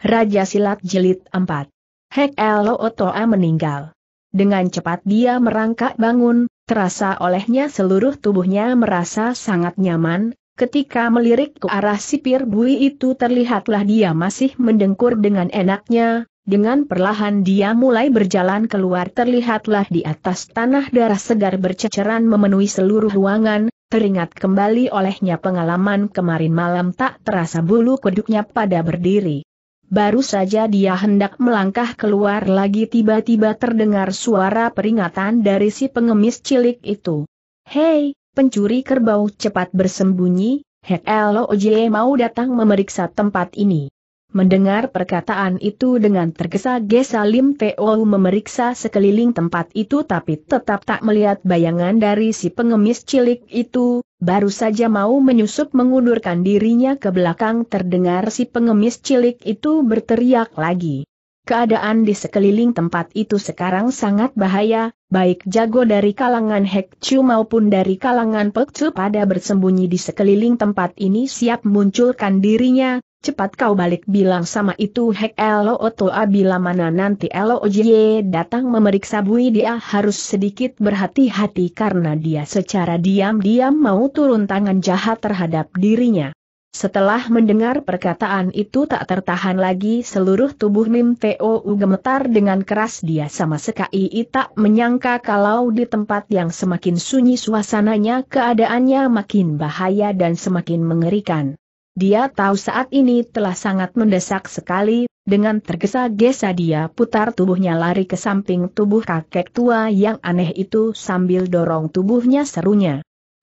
Raja Silat Jelit 4. Hek Elo Otoa meninggal. Dengan cepat dia merangkak bangun, terasa olehnya seluruh tubuhnya merasa sangat nyaman, ketika melirik ke arah sipir bui itu terlihatlah dia masih mendengkur dengan enaknya, dengan perlahan dia mulai berjalan keluar terlihatlah di atas tanah darah segar berceceran memenuhi seluruh ruangan, teringat kembali olehnya pengalaman kemarin malam tak terasa bulu kuduknya pada berdiri. Baru saja dia hendak melangkah keluar lagi tiba-tiba terdengar suara peringatan dari si pengemis cilik itu. Hei, pencuri kerbau cepat bersembunyi, Hek Loj mau datang memeriksa tempat ini. Mendengar perkataan itu dengan tergesa-gesa Lim Teo memeriksa sekeliling tempat itu tapi tetap tak melihat bayangan dari si pengemis cilik itu, baru saja mau menyusup mengundurkan dirinya ke belakang terdengar si pengemis cilik itu berteriak lagi. Keadaan di sekeliling tempat itu sekarang sangat bahaya, baik jago dari kalangan Hek maupun dari kalangan Pek pada bersembunyi di sekeliling tempat ini siap munculkan dirinya, Cepat kau balik bilang sama itu Hek Elo Oto bila mana nanti Elo Ojie datang memeriksa Bui dia harus sedikit berhati-hati karena dia secara diam-diam mau turun tangan jahat terhadap dirinya. Setelah mendengar perkataan itu tak tertahan lagi seluruh tubuh Mim Tou gemetar dengan keras dia sama sekali tak menyangka kalau di tempat yang semakin sunyi suasananya keadaannya makin bahaya dan semakin mengerikan. Dia tahu saat ini telah sangat mendesak sekali, dengan tergesa-gesa dia putar tubuhnya lari ke samping tubuh kakek tua yang aneh itu sambil dorong tubuhnya serunya.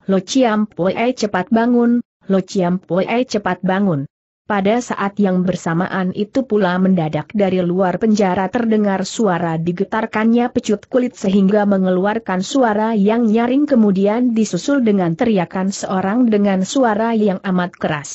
Lo Chiam Poe cepat bangun, Lo Chiam Poe cepat bangun. Pada saat yang bersamaan itu pula mendadak dari luar penjara terdengar suara digetarkannya pecut kulit sehingga mengeluarkan suara yang nyaring kemudian disusul dengan teriakan seorang dengan suara yang amat keras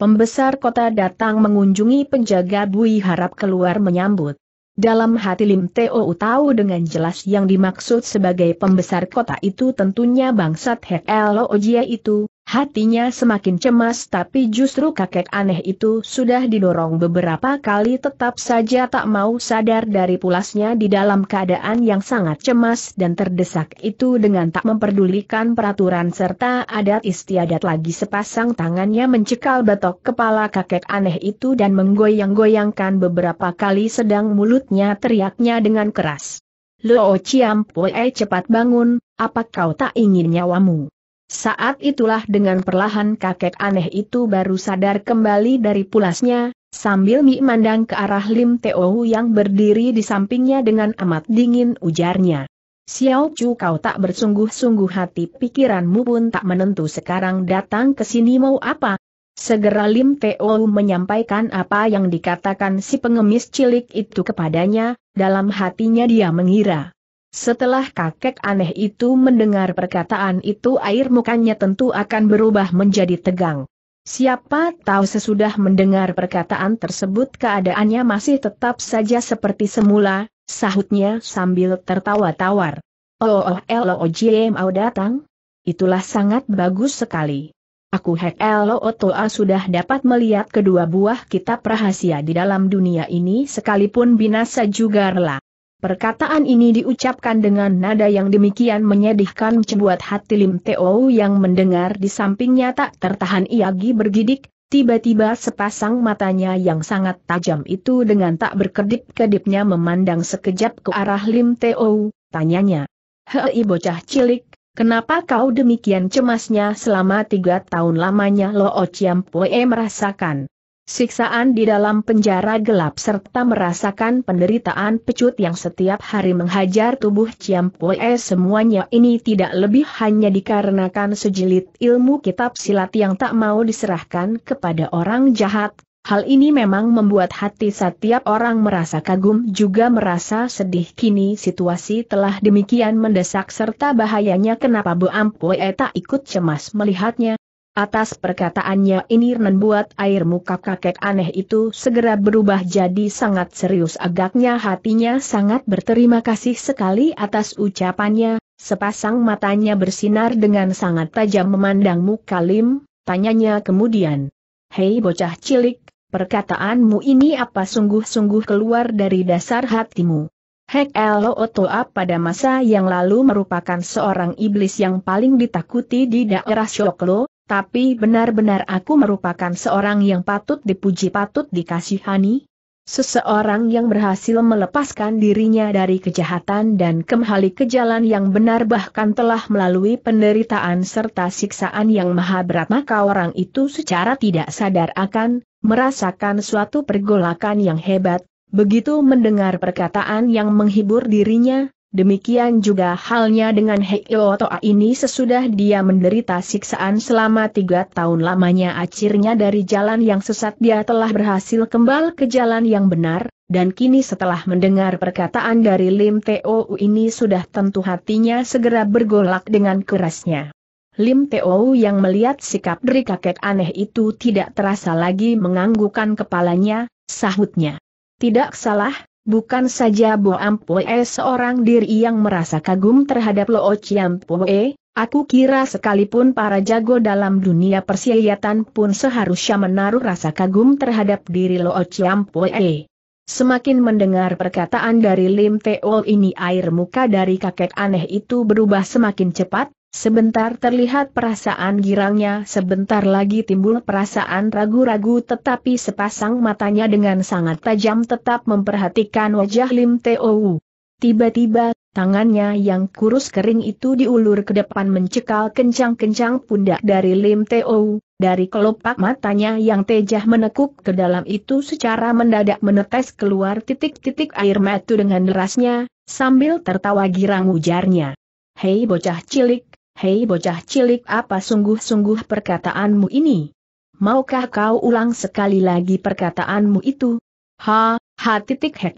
pembesar kota datang mengunjungi penjaga Bui harap keluar menyambut. Dalam hati Lim Teo tahu dengan jelas yang dimaksud sebagai pembesar kota itu tentunya bangsat Hek Ojia itu, Hatinya semakin cemas tapi justru kakek aneh itu sudah didorong beberapa kali tetap saja tak mau sadar dari pulasnya di dalam keadaan yang sangat cemas dan terdesak itu dengan tak memperdulikan peraturan serta adat istiadat lagi sepasang tangannya mencekal batok kepala kakek aneh itu dan menggoyang-goyangkan beberapa kali sedang mulutnya teriaknya dengan keras. Luo Chiam Pue cepat bangun, apa kau tak ingin nyawamu? Saat itulah dengan perlahan kakek aneh itu baru sadar kembali dari pulasnya, sambil Mi mandang ke arah Lim Teo yang berdiri di sampingnya dengan amat dingin ujarnya. Xiao Chu kau tak bersungguh-sungguh hati pikiranmu pun tak menentu sekarang datang ke sini mau apa. Segera Lim Teo menyampaikan apa yang dikatakan si pengemis cilik itu kepadanya, dalam hatinya dia mengira. Setelah kakek aneh itu mendengar perkataan itu air mukanya tentu akan berubah menjadi tegang. Siapa tahu sesudah mendengar perkataan tersebut keadaannya masih tetap saja seperti semula, sahutnya sambil tertawa tawar. Oh oh elo eh, oh, oh, mau datang? Itulah sangat bagus sekali. Aku Hek Elo eh, oh, a sudah dapat melihat kedua buah kitab rahasia di dalam dunia ini sekalipun binasa juga rela. Perkataan ini diucapkan dengan nada yang demikian menyedihkan cebuat hati Lim Teo yang mendengar di sampingnya tak tertahan Iagi bergidik, tiba-tiba sepasang matanya yang sangat tajam itu dengan tak berkedip-kedipnya memandang sekejap ke arah Lim Teo, tanyanya. Hei bocah cilik, kenapa kau demikian cemasnya selama tiga tahun lamanya Lo Ociam Pue merasakan? siksaan di dalam penjara gelap serta merasakan penderitaan pecut yang setiap hari menghajar tubuh Poe semuanya ini tidak lebih hanya dikarenakan sejilid ilmu kitab silat yang tak mau diserahkan kepada orang jahat. Hal ini memang membuat hati setiap orang merasa kagum juga merasa sedih kini situasi telah demikian mendesak serta bahayanya kenapa Bu Ampue tak ikut cemas melihatnya. Atas perkataannya ini membuat air muka kakek aneh itu segera berubah jadi sangat serius agaknya hatinya sangat berterima kasih sekali atas ucapannya, sepasang matanya bersinar dengan sangat tajam memandang muka Lim, tanyanya kemudian. Hei bocah cilik, perkataanmu ini apa sungguh-sungguh keluar dari dasar hatimu? Hek Elo Otoa pada masa yang lalu merupakan seorang iblis yang paling ditakuti di daerah Shoklo, tapi benar-benar aku merupakan seorang yang patut dipuji patut dikasihani. Seseorang yang berhasil melepaskan dirinya dari kejahatan dan kembali ke jalan yang benar bahkan telah melalui penderitaan serta siksaan yang maha berat maka orang itu secara tidak sadar akan merasakan suatu pergolakan yang hebat, begitu mendengar perkataan yang menghibur dirinya, Demikian juga halnya dengan Heiotoa ini sesudah dia menderita siksaan selama tiga tahun lamanya akhirnya dari jalan yang sesat dia telah berhasil kembali ke jalan yang benar, dan kini setelah mendengar perkataan dari Lim Teo ini sudah tentu hatinya segera bergolak dengan kerasnya. Lim Teo yang melihat sikap dari kakek aneh itu tidak terasa lagi menganggukan kepalanya, sahutnya. Tidak salah, Bukan saja Bo Ampoe seorang diri yang merasa kagum terhadap Lo Chiampoe, aku kira sekalipun para jago dalam dunia persiayatan pun seharusnya menaruh rasa kagum terhadap diri Lo Chiampoe. Semakin mendengar perkataan dari Lim Teol ini air muka dari kakek aneh itu berubah semakin cepat, Sebentar terlihat perasaan girangnya, sebentar lagi timbul perasaan ragu-ragu tetapi sepasang matanya dengan sangat tajam tetap memperhatikan wajah Lim Teo. Tiba-tiba, tangannya yang kurus kering itu diulur ke depan mencekal kencang-kencang pundak dari Lim Teo, dari kelopak matanya yang tejah menekuk ke dalam itu secara mendadak menetes keluar titik-titik air mata dengan derasnya, sambil tertawa girang ujarnya. Hei bocah cilik, Hei bocah cilik apa sungguh-sungguh perkataanmu ini? Maukah kau ulang sekali lagi perkataanmu itu? Ha, ha titik hek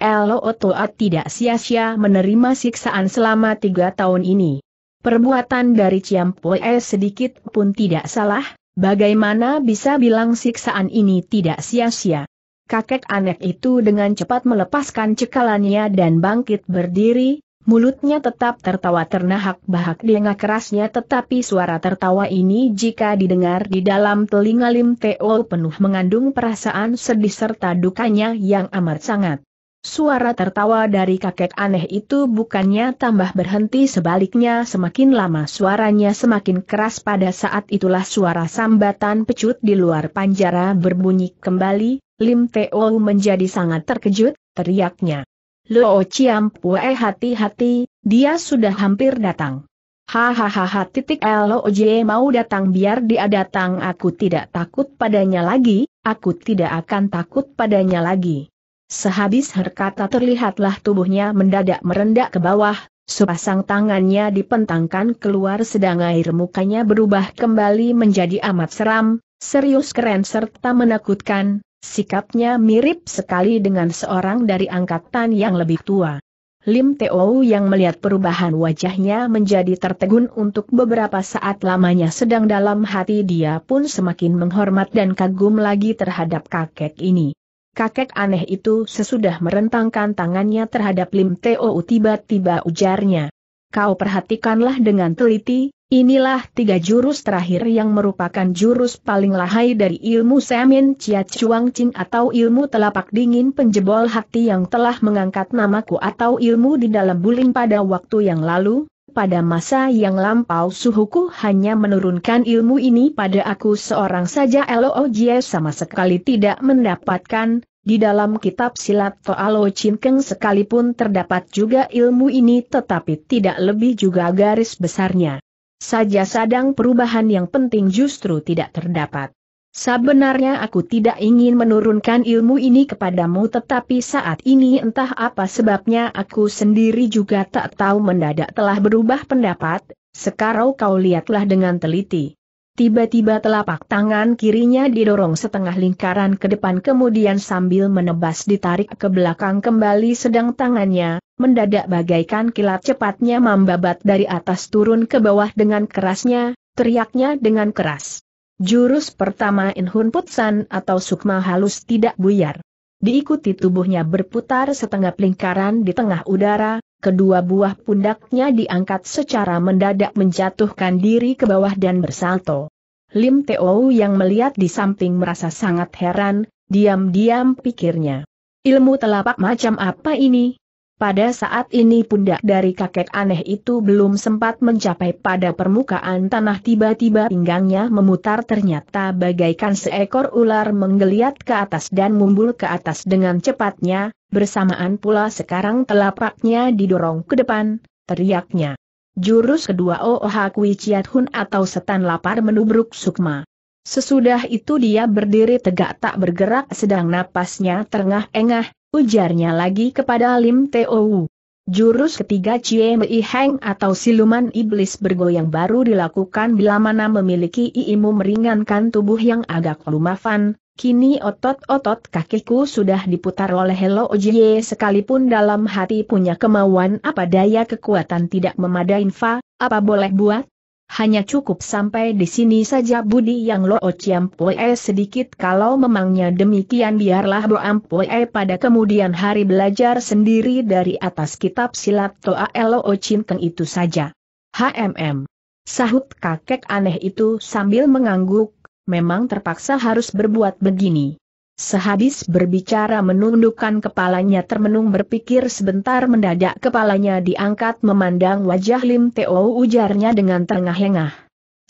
toat tidak sia-sia menerima siksaan selama tiga tahun ini. Perbuatan dari Ciampoe sedikit pun tidak salah, bagaimana bisa bilang siksaan ini tidak sia-sia? Kakek anek itu dengan cepat melepaskan cekalannya dan bangkit berdiri, Mulutnya tetap tertawa ternahak-bahak dengar kerasnya tetapi suara tertawa ini jika didengar di dalam telinga Lim Teo penuh mengandung perasaan sedih serta dukanya yang amat sangat. Suara tertawa dari kakek aneh itu bukannya tambah berhenti sebaliknya semakin lama suaranya semakin keras pada saat itulah suara sambatan pecut di luar panjara berbunyi kembali, Lim Teo menjadi sangat terkejut, teriaknya. Luo Pue hati-hati, dia sudah hampir datang. Hahaha titik Jie mau datang biar dia datang aku tidak takut padanya lagi, aku tidak akan takut padanya lagi. Sehabis herkata terlihatlah tubuhnya mendadak merendah ke bawah, sepasang tangannya dipentangkan keluar sedang air mukanya berubah kembali menjadi amat seram, serius keren serta menakutkan, Sikapnya mirip sekali dengan seorang dari angkatan yang lebih tua. Lim Teo yang melihat perubahan wajahnya menjadi tertegun untuk beberapa saat lamanya sedang dalam hati dia pun semakin menghormat dan kagum lagi terhadap kakek ini. Kakek aneh itu sesudah merentangkan tangannya terhadap Lim Teo tiba-tiba ujarnya kau perhatikanlah dengan teliti, inilah tiga jurus terakhir yang merupakan jurus paling lahai dari ilmu Semin Chia Chuang Ching atau ilmu telapak dingin penjebol hati yang telah mengangkat namaku atau ilmu di dalam buling pada waktu yang lalu, pada masa yang lampau suhuku hanya menurunkan ilmu ini pada aku seorang saja Loo Jie sama sekali tidak mendapatkan, di dalam kitab silat Toalo Cinkeng sekalipun terdapat juga ilmu ini tetapi tidak lebih juga garis besarnya. Saja sadang perubahan yang penting justru tidak terdapat. Sebenarnya aku tidak ingin menurunkan ilmu ini kepadamu tetapi saat ini entah apa sebabnya aku sendiri juga tak tahu mendadak telah berubah pendapat, sekarang kau lihatlah dengan teliti. Tiba-tiba telapak tangan kirinya didorong setengah lingkaran ke depan kemudian sambil menebas ditarik ke belakang kembali sedang tangannya, mendadak bagaikan kilat cepatnya mambabat dari atas turun ke bawah dengan kerasnya, teriaknya dengan keras. Jurus pertama Inhun Putsan atau Sukma halus tidak buyar. Diikuti tubuhnya berputar setengah lingkaran di tengah udara, kedua buah pundaknya diangkat secara mendadak menjatuhkan diri ke bawah dan bersalto. Lim Teo yang melihat di samping merasa sangat heran, diam-diam pikirnya. Ilmu telapak macam apa ini? Pada saat ini pundak dari kakek aneh itu belum sempat mencapai pada permukaan tanah tiba-tiba pinggangnya memutar ternyata bagaikan seekor ular menggeliat ke atas dan mumbul ke atas dengan cepatnya, Bersamaan pula sekarang telapaknya didorong ke depan, teriaknya. Jurus kedua Ooha Kui Chiat Hun atau setan lapar menubruk sukma. Sesudah itu dia berdiri tegak tak bergerak sedang napasnya terengah-engah, ujarnya lagi kepada Lim Teo Jurus ketiga Cie Mei Heng atau siluman iblis bergoyang baru dilakukan bila mana memiliki ilmu meringankan tubuh yang agak lumafan, Kini otot-otot kakiku sudah diputar oleh Hello Ojiye sekalipun dalam hati punya kemauan apa daya kekuatan tidak memadai infa, apa boleh buat? Hanya cukup sampai di sini saja Budi yang Lo ociampoe sedikit kalau memangnya demikian biarlah bro ampoe pada kemudian hari belajar sendiri dari atas kitab silat Toa Lo Chinkeng itu saja. HMM. Sahut kakek aneh itu sambil mengangguk memang terpaksa harus berbuat begini. Sehabis berbicara menundukkan kepalanya termenung berpikir sebentar mendadak kepalanya diangkat memandang wajah Lim Teo ujarnya dengan terengah-engah.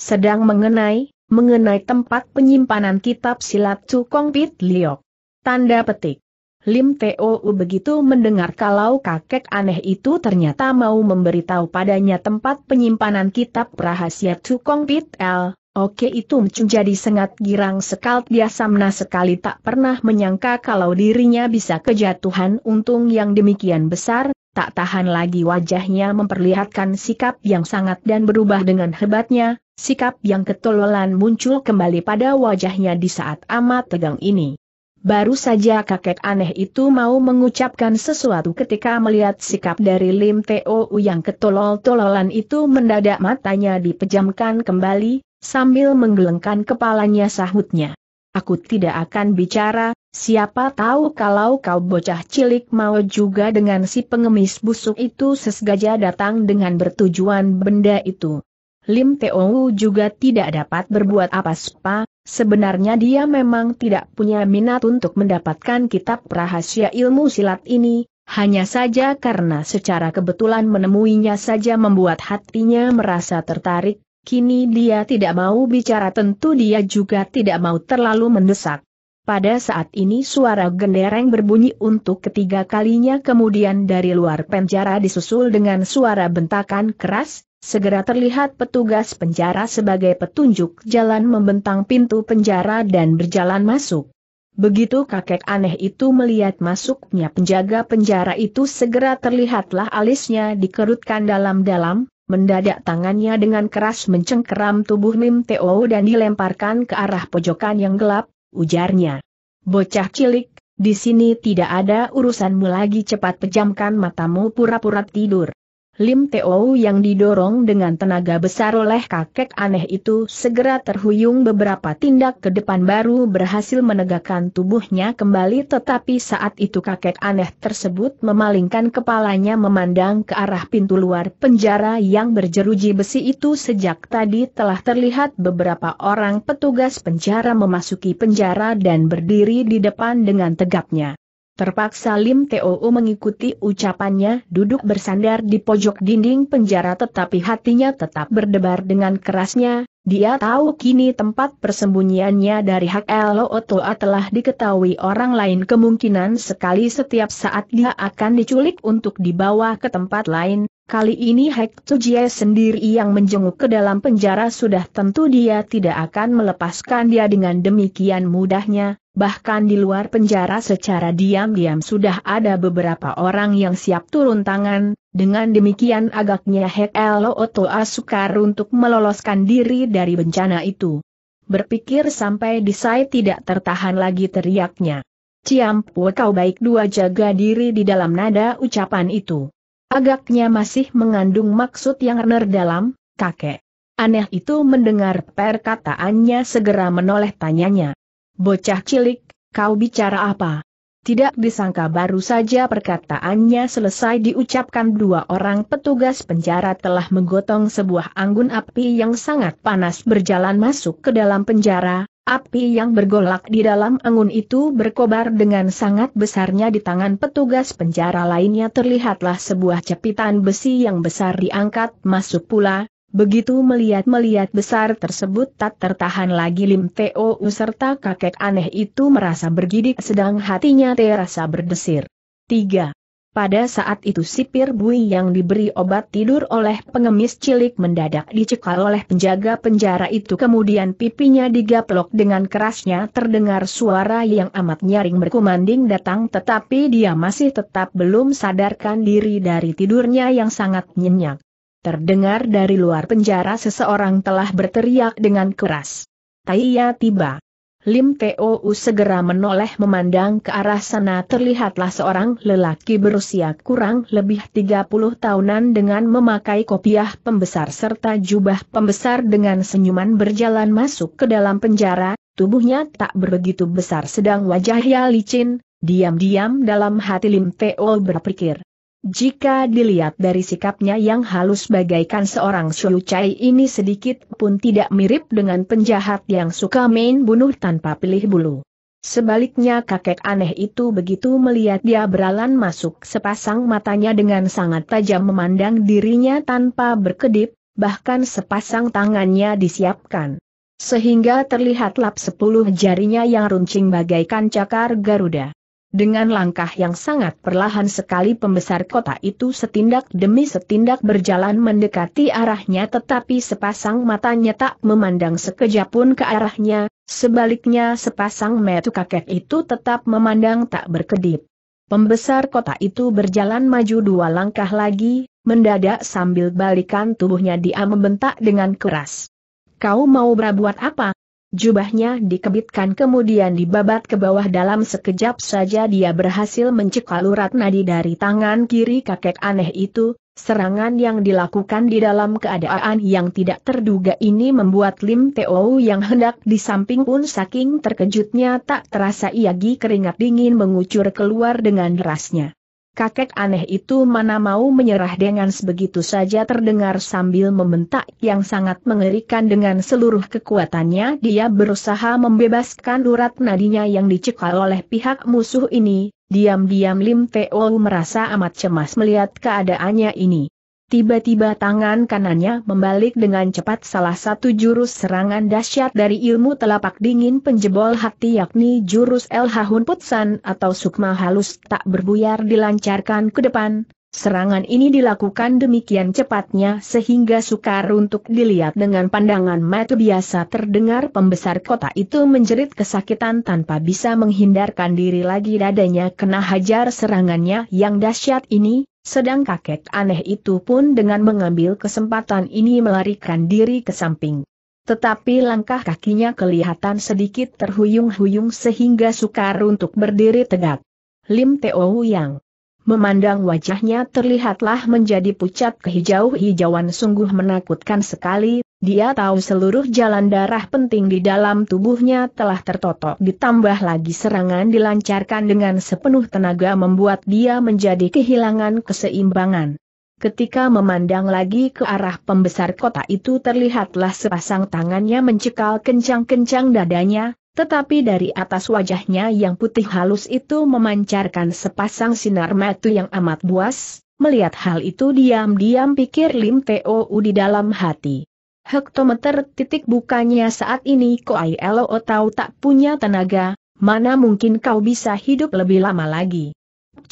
Sedang mengenai, mengenai tempat penyimpanan kitab silat Cukong Pit Liok. Tanda petik. Lim Teo begitu mendengar kalau kakek aneh itu ternyata mau memberitahu padanya tempat penyimpanan kitab rahasia Cukong Pit L. Oke itu Mcu jadi sangat girang sekal dia samna sekali tak pernah menyangka kalau dirinya bisa kejatuhan untung yang demikian besar, tak tahan lagi wajahnya memperlihatkan sikap yang sangat dan berubah dengan hebatnya, sikap yang ketololan muncul kembali pada wajahnya di saat amat tegang ini. Baru saja kakek aneh itu mau mengucapkan sesuatu ketika melihat sikap dari Lim Teo yang ketolol-tololan itu mendadak matanya dipejamkan kembali, sambil menggelengkan kepalanya sahutnya. Aku tidak akan bicara, siapa tahu kalau kau bocah cilik mau juga dengan si pengemis busuk itu sesgaja datang dengan bertujuan benda itu. Lim Teo juga tidak dapat berbuat apa-apa, sebenarnya dia memang tidak punya minat untuk mendapatkan kitab rahasia ilmu silat ini, hanya saja karena secara kebetulan menemuinya saja membuat hatinya merasa tertarik, Kini dia tidak mau bicara tentu dia juga tidak mau terlalu mendesak. Pada saat ini suara gendereng berbunyi untuk ketiga kalinya kemudian dari luar penjara disusul dengan suara bentakan keras, segera terlihat petugas penjara sebagai petunjuk jalan membentang pintu penjara dan berjalan masuk. Begitu kakek aneh itu melihat masuknya penjaga penjara itu segera terlihatlah alisnya dikerutkan dalam-dalam, Mendadak tangannya dengan keras mencengkeram tubuh Nim Teo dan dilemparkan ke arah pojokan yang gelap, ujarnya. Bocah cilik, di sini tidak ada urusanmu lagi cepat pejamkan matamu pura-pura tidur. Lim Teo yang didorong dengan tenaga besar oleh kakek aneh itu segera terhuyung beberapa tindak ke depan baru berhasil menegakkan tubuhnya kembali tetapi saat itu kakek aneh tersebut memalingkan kepalanya memandang ke arah pintu luar penjara yang berjeruji besi itu sejak tadi telah terlihat beberapa orang petugas penjara memasuki penjara dan berdiri di depan dengan tegapnya. Terpaksa Lim T.O.U. mengikuti ucapannya duduk bersandar di pojok dinding penjara tetapi hatinya tetap berdebar dengan kerasnya, dia tahu kini tempat persembunyiannya dari hak Lootoa telah diketahui orang lain kemungkinan sekali setiap saat dia akan diculik untuk dibawa ke tempat lain, Kali ini Hek Tujie sendiri yang menjenguk ke dalam penjara sudah tentu dia tidak akan melepaskan dia dengan demikian mudahnya, Bahkan di luar penjara secara diam-diam sudah ada beberapa orang yang siap turun tangan, dengan demikian agaknya Hek Elo Asukar untuk meloloskan diri dari bencana itu. Berpikir sampai Desai tidak tertahan lagi teriaknya. Ciampu kau baik dua jaga diri di dalam nada ucapan itu. Agaknya masih mengandung maksud yang ner dalam, kakek. Aneh itu mendengar perkataannya segera menoleh tanyanya. Bocah cilik, kau bicara apa? Tidak disangka baru saja perkataannya selesai diucapkan dua orang petugas penjara telah menggotong sebuah anggun api yang sangat panas berjalan masuk ke dalam penjara, api yang bergolak di dalam anggun itu berkobar dengan sangat besarnya di tangan petugas penjara lainnya terlihatlah sebuah cepitan besi yang besar diangkat masuk pula, Begitu melihat-melihat besar tersebut tak tertahan lagi Lim Teo serta kakek aneh itu merasa bergidik sedang hatinya terasa berdesir. 3. Pada saat itu sipir bui yang diberi obat tidur oleh pengemis cilik mendadak dicekal oleh penjaga penjara itu kemudian pipinya digaplok dengan kerasnya terdengar suara yang amat nyaring berkumanding datang tetapi dia masih tetap belum sadarkan diri dari tidurnya yang sangat nyenyak. Terdengar dari luar penjara seseorang telah berteriak dengan keras. Taiya tiba. Lim Tou segera menoleh memandang ke arah sana terlihatlah seorang lelaki berusia kurang lebih 30 tahunan dengan memakai kopiah pembesar serta jubah pembesar dengan senyuman berjalan masuk ke dalam penjara, tubuhnya tak begitu besar sedang wajahnya licin, diam-diam dalam hati Lim Tou berpikir. Jika dilihat dari sikapnya yang halus bagaikan seorang Chai ini sedikit pun tidak mirip dengan penjahat yang suka main bunuh tanpa pilih bulu. Sebaliknya kakek aneh itu begitu melihat dia beralan masuk sepasang matanya dengan sangat tajam memandang dirinya tanpa berkedip, bahkan sepasang tangannya disiapkan. Sehingga terlihat lap sepuluh jarinya yang runcing bagaikan cakar Garuda. Dengan langkah yang sangat perlahan sekali pembesar kota itu setindak demi setindak berjalan mendekati arahnya tetapi sepasang matanya tak memandang sekejap pun ke arahnya, sebaliknya sepasang metu kakek itu tetap memandang tak berkedip. Pembesar kota itu berjalan maju dua langkah lagi, mendadak sambil balikan tubuhnya dia membentak dengan keras. Kau mau berbuat apa? Jubahnya dikebitkan kemudian dibabat ke bawah dalam sekejap saja dia berhasil mencekal urat nadi dari tangan kiri kakek aneh itu, serangan yang dilakukan di dalam keadaan yang tidak terduga ini membuat Lim Teo yang hendak di samping pun saking terkejutnya tak terasa ia keringat dingin mengucur keluar dengan derasnya kakek aneh itu mana mau menyerah dengan sebegitu saja terdengar sambil membentak yang sangat mengerikan dengan seluruh kekuatannya dia berusaha membebaskan urat nadinya yang dicekal oleh pihak musuh ini, diam-diam Lim Teo merasa amat cemas melihat keadaannya ini. Tiba-tiba tangan kanannya membalik dengan cepat salah satu jurus serangan dahsyat dari ilmu telapak dingin penjebol hati yakni jurus LH Hun Putsan atau Sukma halus tak berbuyar dilancarkan ke depan. Serangan ini dilakukan demikian cepatnya sehingga sukar untuk dilihat dengan pandangan mata biasa terdengar pembesar kota itu menjerit kesakitan tanpa bisa menghindarkan diri lagi dadanya kena hajar serangannya yang dahsyat ini, sedang kakek aneh itu pun dengan mengambil kesempatan ini melarikan diri ke samping. Tetapi langkah kakinya kelihatan sedikit terhuyung-huyung sehingga sukar untuk berdiri tegak. Lim Teo Yang Memandang wajahnya terlihatlah menjadi pucat kehijau-hijauan sungguh menakutkan sekali, dia tahu seluruh jalan darah penting di dalam tubuhnya telah tertotok ditambah lagi serangan dilancarkan dengan sepenuh tenaga membuat dia menjadi kehilangan keseimbangan. Ketika memandang lagi ke arah pembesar kota itu terlihatlah sepasang tangannya mencekal kencang-kencang dadanya, tetapi dari atas wajahnya yang putih halus itu memancarkan sepasang sinar mata yang amat buas, melihat hal itu diam-diam pikir Lim Teo di dalam hati. Hektometer titik bukannya saat ini Koai Elo Otau tak punya tenaga, mana mungkin kau bisa hidup lebih lama lagi.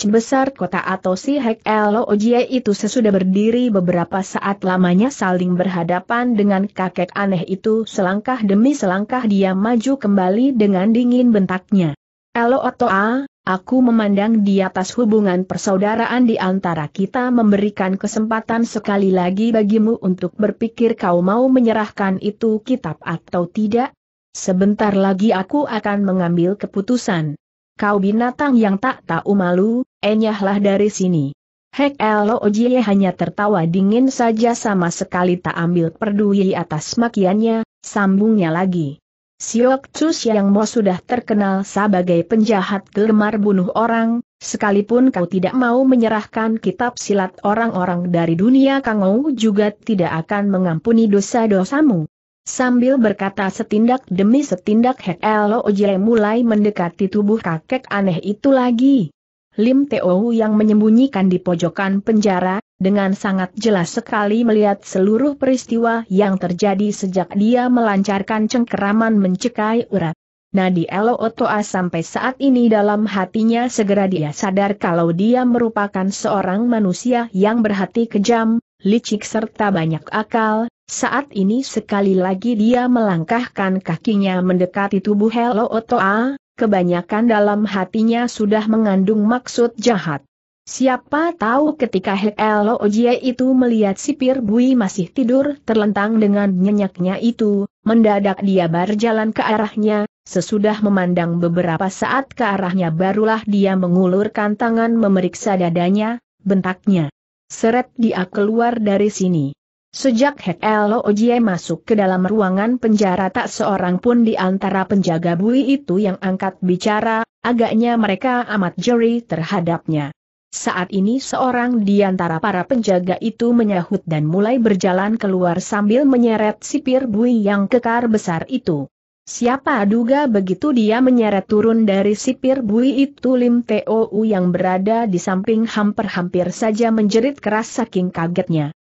Besar kota atau si Hek Elo Ojie itu sesudah berdiri beberapa saat lamanya saling berhadapan dengan kakek aneh itu selangkah demi selangkah dia maju kembali dengan dingin bentaknya. Elo Otoa, Aku memandang di atas hubungan persaudaraan di antara kita memberikan kesempatan sekali lagi bagimu untuk berpikir kau mau menyerahkan itu kitab atau tidak. Sebentar lagi aku akan mengambil keputusan. Kau binatang yang tak tahu malu, enyahlah dari sini. Hek Elo Ojie hanya tertawa dingin saja sama sekali tak ambil perdui atas makiannya, sambungnya lagi. Siok Chu Siang Mo sudah terkenal sebagai penjahat gemar bunuh orang, sekalipun kau tidak mau menyerahkan kitab silat orang-orang dari dunia Kangou juga tidak akan mengampuni dosa-dosamu. Sambil berkata setindak demi setindak Hek Elo Ojile mulai mendekati tubuh kakek aneh itu lagi. Lim Teo yang menyembunyikan di pojokan penjara, dengan sangat jelas sekali melihat seluruh peristiwa yang terjadi sejak dia melancarkan cengkeraman mencekai urat. Nadi Elo Otoa sampai saat ini dalam hatinya segera dia sadar kalau dia merupakan seorang manusia yang berhati kejam, licik serta banyak akal, saat ini sekali lagi dia melangkahkan kakinya mendekati tubuh Elo Otoa, kebanyakan dalam hatinya sudah mengandung maksud jahat. Siapa tahu ketika Helo Ojie itu melihat sipir Bui masih tidur terlentang dengan nyenyaknya itu, mendadak dia berjalan ke arahnya, sesudah memandang beberapa saat ke arahnya barulah dia mengulurkan tangan memeriksa dadanya, bentaknya. Seret dia keluar dari sini. Sejak Helo Ojie masuk ke dalam ruangan penjara tak seorang pun di antara penjaga Bui itu yang angkat bicara, agaknya mereka amat jeri terhadapnya. Saat ini seorang di antara para penjaga itu menyahut dan mulai berjalan keluar sambil menyeret sipir bui yang kekar besar itu. Siapa duga begitu dia menyeret turun dari sipir bui itu Lim Tou yang berada di samping hampir-hampir saja menjerit keras saking kagetnya.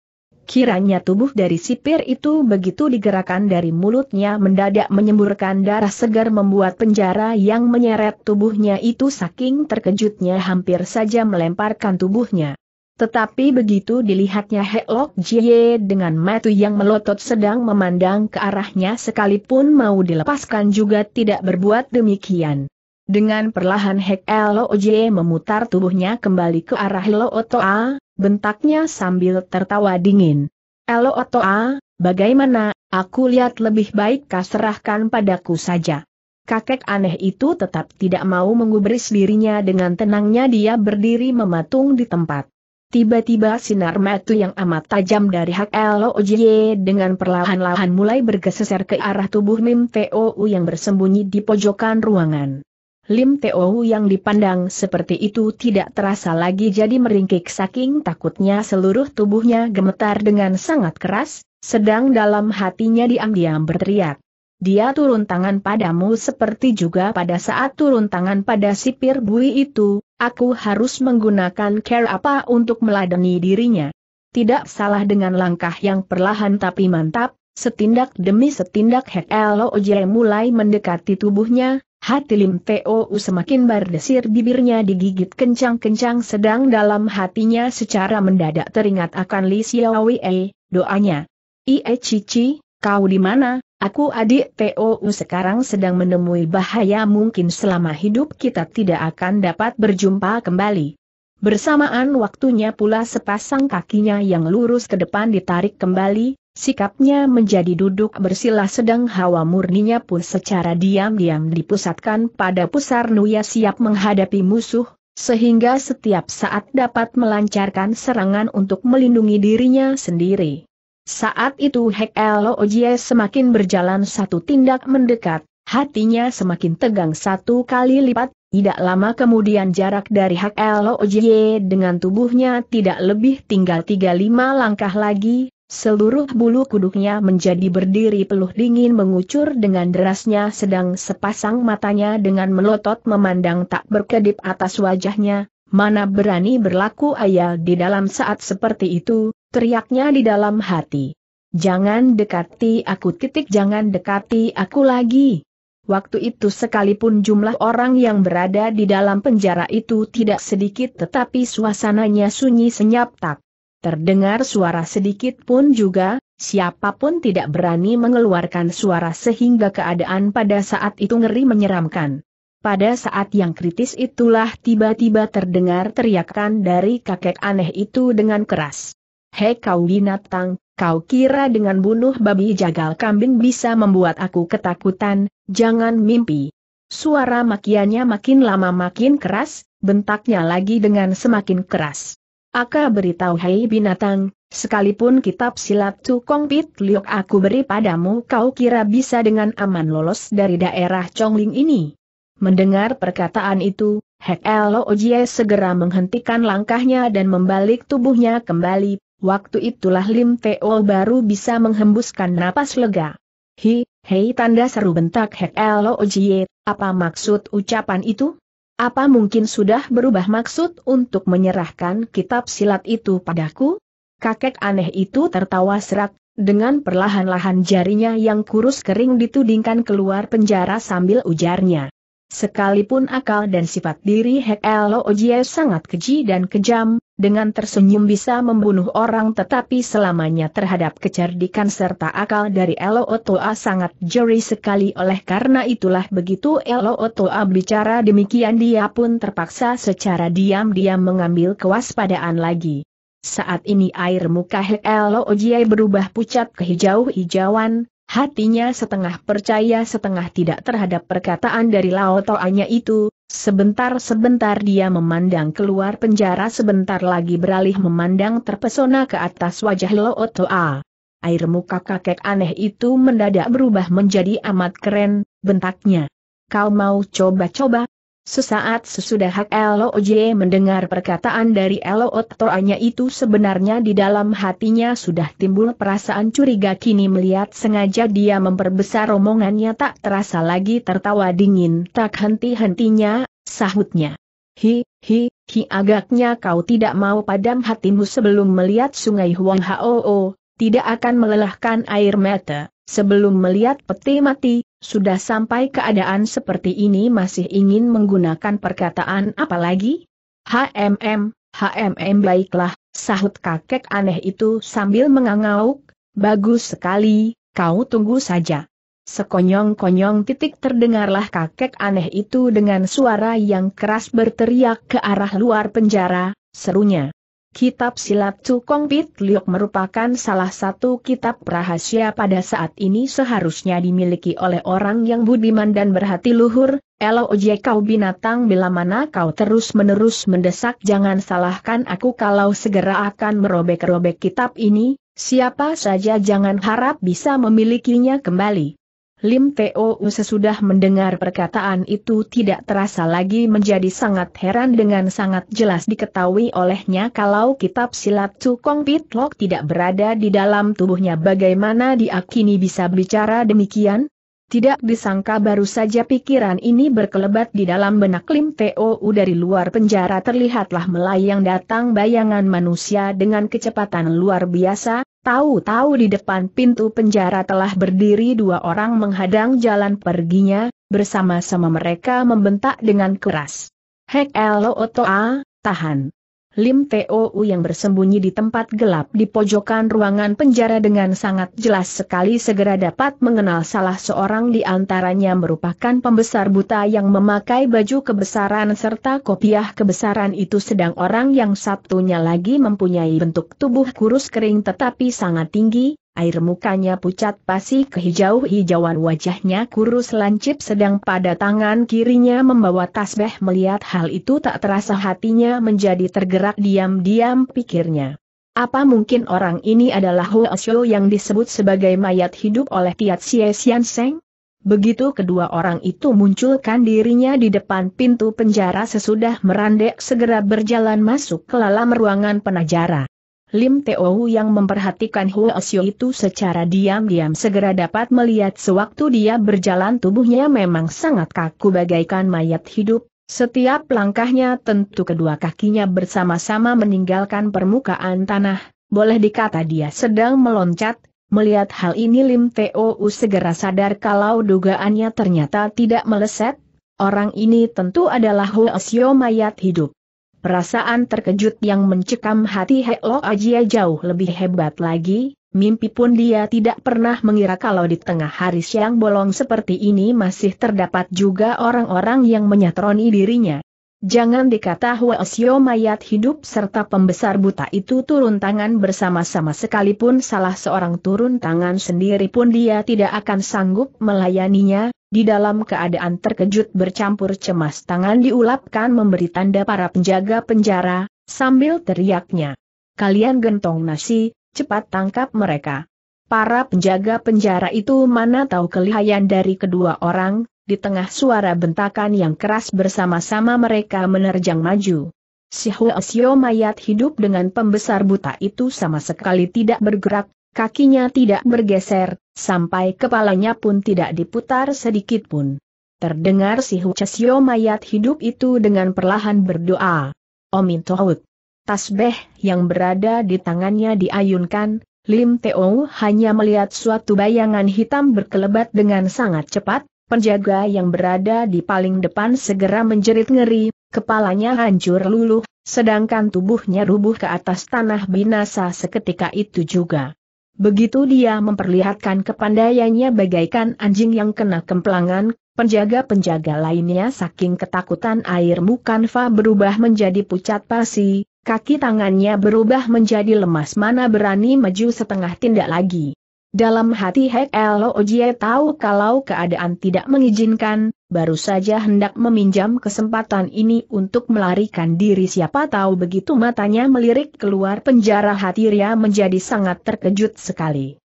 Kiranya tubuh dari sipir itu begitu digerakkan dari mulutnya mendadak menyemburkan darah segar membuat penjara yang menyeret tubuhnya itu saking terkejutnya hampir saja melemparkan tubuhnya. Tetapi begitu dilihatnya Helok Jie dengan mata yang melotot sedang memandang ke arahnya sekalipun mau dilepaskan juga tidak berbuat demikian. Dengan perlahan Hek Lo Jie memutar tubuhnya kembali ke arah Lo Toa, bentaknya sambil tertawa dingin. Elo A, bagaimana, aku lihat lebih baik kau serahkan padaku saja. Kakek aneh itu tetap tidak mau mengubris dirinya dengan tenangnya dia berdiri mematung di tempat. Tiba-tiba sinar metu yang amat tajam dari Hak Elo Oje dengan perlahan-lahan mulai bergeser ke arah tubuh Mim Tou yang bersembunyi di pojokan ruangan. Lim Teo yang dipandang seperti itu tidak terasa lagi jadi meringkik saking takutnya seluruh tubuhnya gemetar dengan sangat keras, sedang dalam hatinya diam-diam berteriak. Dia turun tangan padamu seperti juga pada saat turun tangan pada sipir bui itu, aku harus menggunakan care apa untuk meladeni dirinya. Tidak salah dengan langkah yang perlahan tapi mantap, Setindak demi setindak Hek Loj mulai mendekati tubuhnya, Hati Lim Teo semakin berdesir bibirnya digigit kencang-kencang sedang dalam hatinya secara mendadak teringat akan Li Xiaowei, doanya. Ie Cici, kau di mana? Aku adik Teo sekarang sedang menemui bahaya mungkin selama hidup kita tidak akan dapat berjumpa kembali. Bersamaan waktunya pula sepasang kakinya yang lurus ke depan ditarik kembali, Sikapnya menjadi duduk bersila sedang hawa murninya pun secara diam-diam dipusatkan pada pusar Nuya siap menghadapi musuh, sehingga setiap saat dapat melancarkan serangan untuk melindungi dirinya sendiri. Saat itu Hek Ojie semakin berjalan satu tindak mendekat, hatinya semakin tegang satu kali lipat, tidak lama kemudian jarak dari Hek Ojie dengan tubuhnya tidak lebih tinggal lima langkah lagi, Seluruh bulu kuduknya menjadi berdiri peluh dingin mengucur dengan derasnya sedang sepasang matanya dengan melotot memandang tak berkedip atas wajahnya, mana berani berlaku ayal di dalam saat seperti itu, teriaknya di dalam hati. Jangan dekati aku titik jangan dekati aku lagi. Waktu itu sekalipun jumlah orang yang berada di dalam penjara itu tidak sedikit tetapi suasananya sunyi senyap tak Terdengar suara sedikit pun juga, siapapun tidak berani mengeluarkan suara sehingga keadaan pada saat itu ngeri menyeramkan. Pada saat yang kritis itulah tiba-tiba terdengar teriakan dari kakek aneh itu dengan keras. Hei kau binatang, kau kira dengan bunuh babi jagal kambing bisa membuat aku ketakutan, jangan mimpi. Suara makiannya makin lama makin keras, bentaknya lagi dengan semakin keras. Aka beritahu hei binatang, sekalipun kitab silat Tukong Pit Liok aku beri padamu kau kira bisa dengan aman lolos dari daerah Chongling ini. Mendengar perkataan itu, Hek Lo Ojie segera menghentikan langkahnya dan membalik tubuhnya kembali, waktu itulah Lim Teo baru bisa menghembuskan napas lega. Hi, hei tanda seru bentak Hek Lo Ojie, apa maksud ucapan itu? Apa mungkin sudah berubah maksud untuk menyerahkan kitab silat itu padaku? Kakek aneh itu tertawa serak, dengan perlahan-lahan jarinya yang kurus kering ditudingkan keluar penjara sambil ujarnya. Sekalipun akal dan sifat diri Hek Lo Ojie sangat keji dan kejam, dengan tersenyum bisa membunuh orang tetapi selamanya terhadap kecerdikan serta akal dari Lo Otoa sangat jeri sekali oleh karena itulah begitu Lo Otoa bicara demikian dia pun terpaksa secara diam-diam mengambil kewaspadaan lagi. Saat ini air muka Hek Lo Ojie berubah pucat ke hijau-hijauan, Hatinya setengah percaya setengah tidak terhadap perkataan dari Lao Toanya itu, sebentar-sebentar dia memandang keluar penjara sebentar lagi beralih memandang terpesona ke atas wajah Lao Toa. Air muka kakek aneh itu mendadak berubah menjadi amat keren, bentaknya. Kau mau coba-coba, Sesaat sesudah Hak Oje mendengar perkataan dari Lot Toanya itu sebenarnya di dalam hatinya sudah timbul perasaan curiga kini melihat sengaja dia memperbesar omongannya tak terasa lagi tertawa dingin tak henti-hentinya, sahutnya. Hi, hi, hi agaknya kau tidak mau padam hatimu sebelum melihat sungai Huang Hao, tidak akan melelahkan air mata, sebelum melihat peti mati, sudah sampai keadaan seperti ini masih ingin menggunakan perkataan apa lagi? HMM, HMM baiklah, sahut kakek aneh itu sambil mengangauk, bagus sekali, kau tunggu saja. Sekonyong-konyong titik terdengarlah kakek aneh itu dengan suara yang keras berteriak ke arah luar penjara, serunya. Kitab silat Cukong Pit Liok merupakan salah satu kitab rahasia pada saat ini seharusnya dimiliki oleh orang yang budiman dan berhati luhur, elo oje kau binatang bila mana kau terus-menerus mendesak jangan salahkan aku kalau segera akan merobek-robek kitab ini, siapa saja jangan harap bisa memilikinya kembali. Lim Teo sesudah mendengar perkataan itu tidak terasa lagi menjadi sangat heran dengan sangat jelas diketahui olehnya kalau kitab silat Cukong Pitlok tidak berada di dalam tubuhnya bagaimana diakini bisa bicara demikian? Tidak disangka baru saja pikiran ini berkelebat di dalam benak Lim Teo dari luar penjara terlihatlah melayang datang bayangan manusia dengan kecepatan luar biasa, Tahu-tahu di depan pintu penjara telah berdiri dua orang menghadang jalan perginya, bersama-sama mereka membentak dengan keras. Hek Lo Otoa, tahan. Lim Tou yang bersembunyi di tempat gelap di pojokan ruangan penjara dengan sangat jelas sekali segera dapat mengenal salah seorang di antaranya merupakan pembesar buta yang memakai baju kebesaran serta kopiah kebesaran itu sedang orang yang satunya lagi mempunyai bentuk tubuh kurus kering tetapi sangat tinggi, air mukanya pucat pasi kehijau-hijauan wajahnya kurus lancip sedang pada tangan kirinya membawa tasbih melihat hal itu tak terasa hatinya menjadi tergerak diam-diam pikirnya. Apa mungkin orang ini adalah Huo Xiu yang disebut sebagai mayat hidup oleh Tiat Xie Xian Seng? Begitu kedua orang itu munculkan dirinya di depan pintu penjara sesudah merandek segera berjalan masuk ke dalam ruangan penajara. Lim Teo yang memperhatikan Huo Xiu itu secara diam-diam segera dapat melihat sewaktu dia berjalan tubuhnya memang sangat kaku bagaikan mayat hidup, setiap langkahnya tentu kedua kakinya bersama-sama meninggalkan permukaan tanah, boleh dikata dia sedang meloncat, melihat hal ini Lim Teo segera sadar kalau dugaannya ternyata tidak meleset, orang ini tentu adalah Huo Xiu mayat hidup. Perasaan terkejut yang mencekam hati Helo Ajia jauh lebih hebat lagi, mimpi pun dia tidak pernah mengira kalau di tengah hari siang bolong seperti ini masih terdapat juga orang-orang yang menyatroni dirinya. Jangan dikata Huasyo mayat hidup serta pembesar buta itu turun tangan bersama-sama sekalipun salah seorang turun tangan sendiri pun dia tidak akan sanggup melayaninya, di dalam keadaan terkejut bercampur cemas tangan diulapkan memberi tanda para penjaga penjara, sambil teriaknya. Kalian gentong nasi, cepat tangkap mereka. Para penjaga penjara itu mana tahu kelihayan dari kedua orang, di tengah suara bentakan yang keras bersama-sama mereka menerjang maju. Si Huasio mayat hidup dengan pembesar buta itu sama sekali tidak bergerak, kakinya tidak bergeser, sampai kepalanya pun tidak diputar sedikit pun. Terdengar si Huasio mayat hidup itu dengan perlahan berdoa. Omin Tohut. Tasbeh yang berada di tangannya diayunkan, Lim Teo hanya melihat suatu bayangan hitam berkelebat dengan sangat cepat, Penjaga yang berada di paling depan segera menjerit ngeri, kepalanya hancur luluh, sedangkan tubuhnya rubuh ke atas tanah binasa seketika itu juga. Begitu dia memperlihatkan kepandaiannya bagaikan anjing yang kena kemplangan, penjaga-penjaga lainnya saking ketakutan air mukanfa berubah menjadi pucat pasi, kaki tangannya berubah menjadi lemas mana berani maju setengah tindak lagi. Dalam hati Hek Ojie tahu kalau keadaan tidak mengizinkan, baru saja hendak meminjam kesempatan ini untuk melarikan diri siapa tahu begitu matanya melirik keluar penjara hati Ria menjadi sangat terkejut sekali.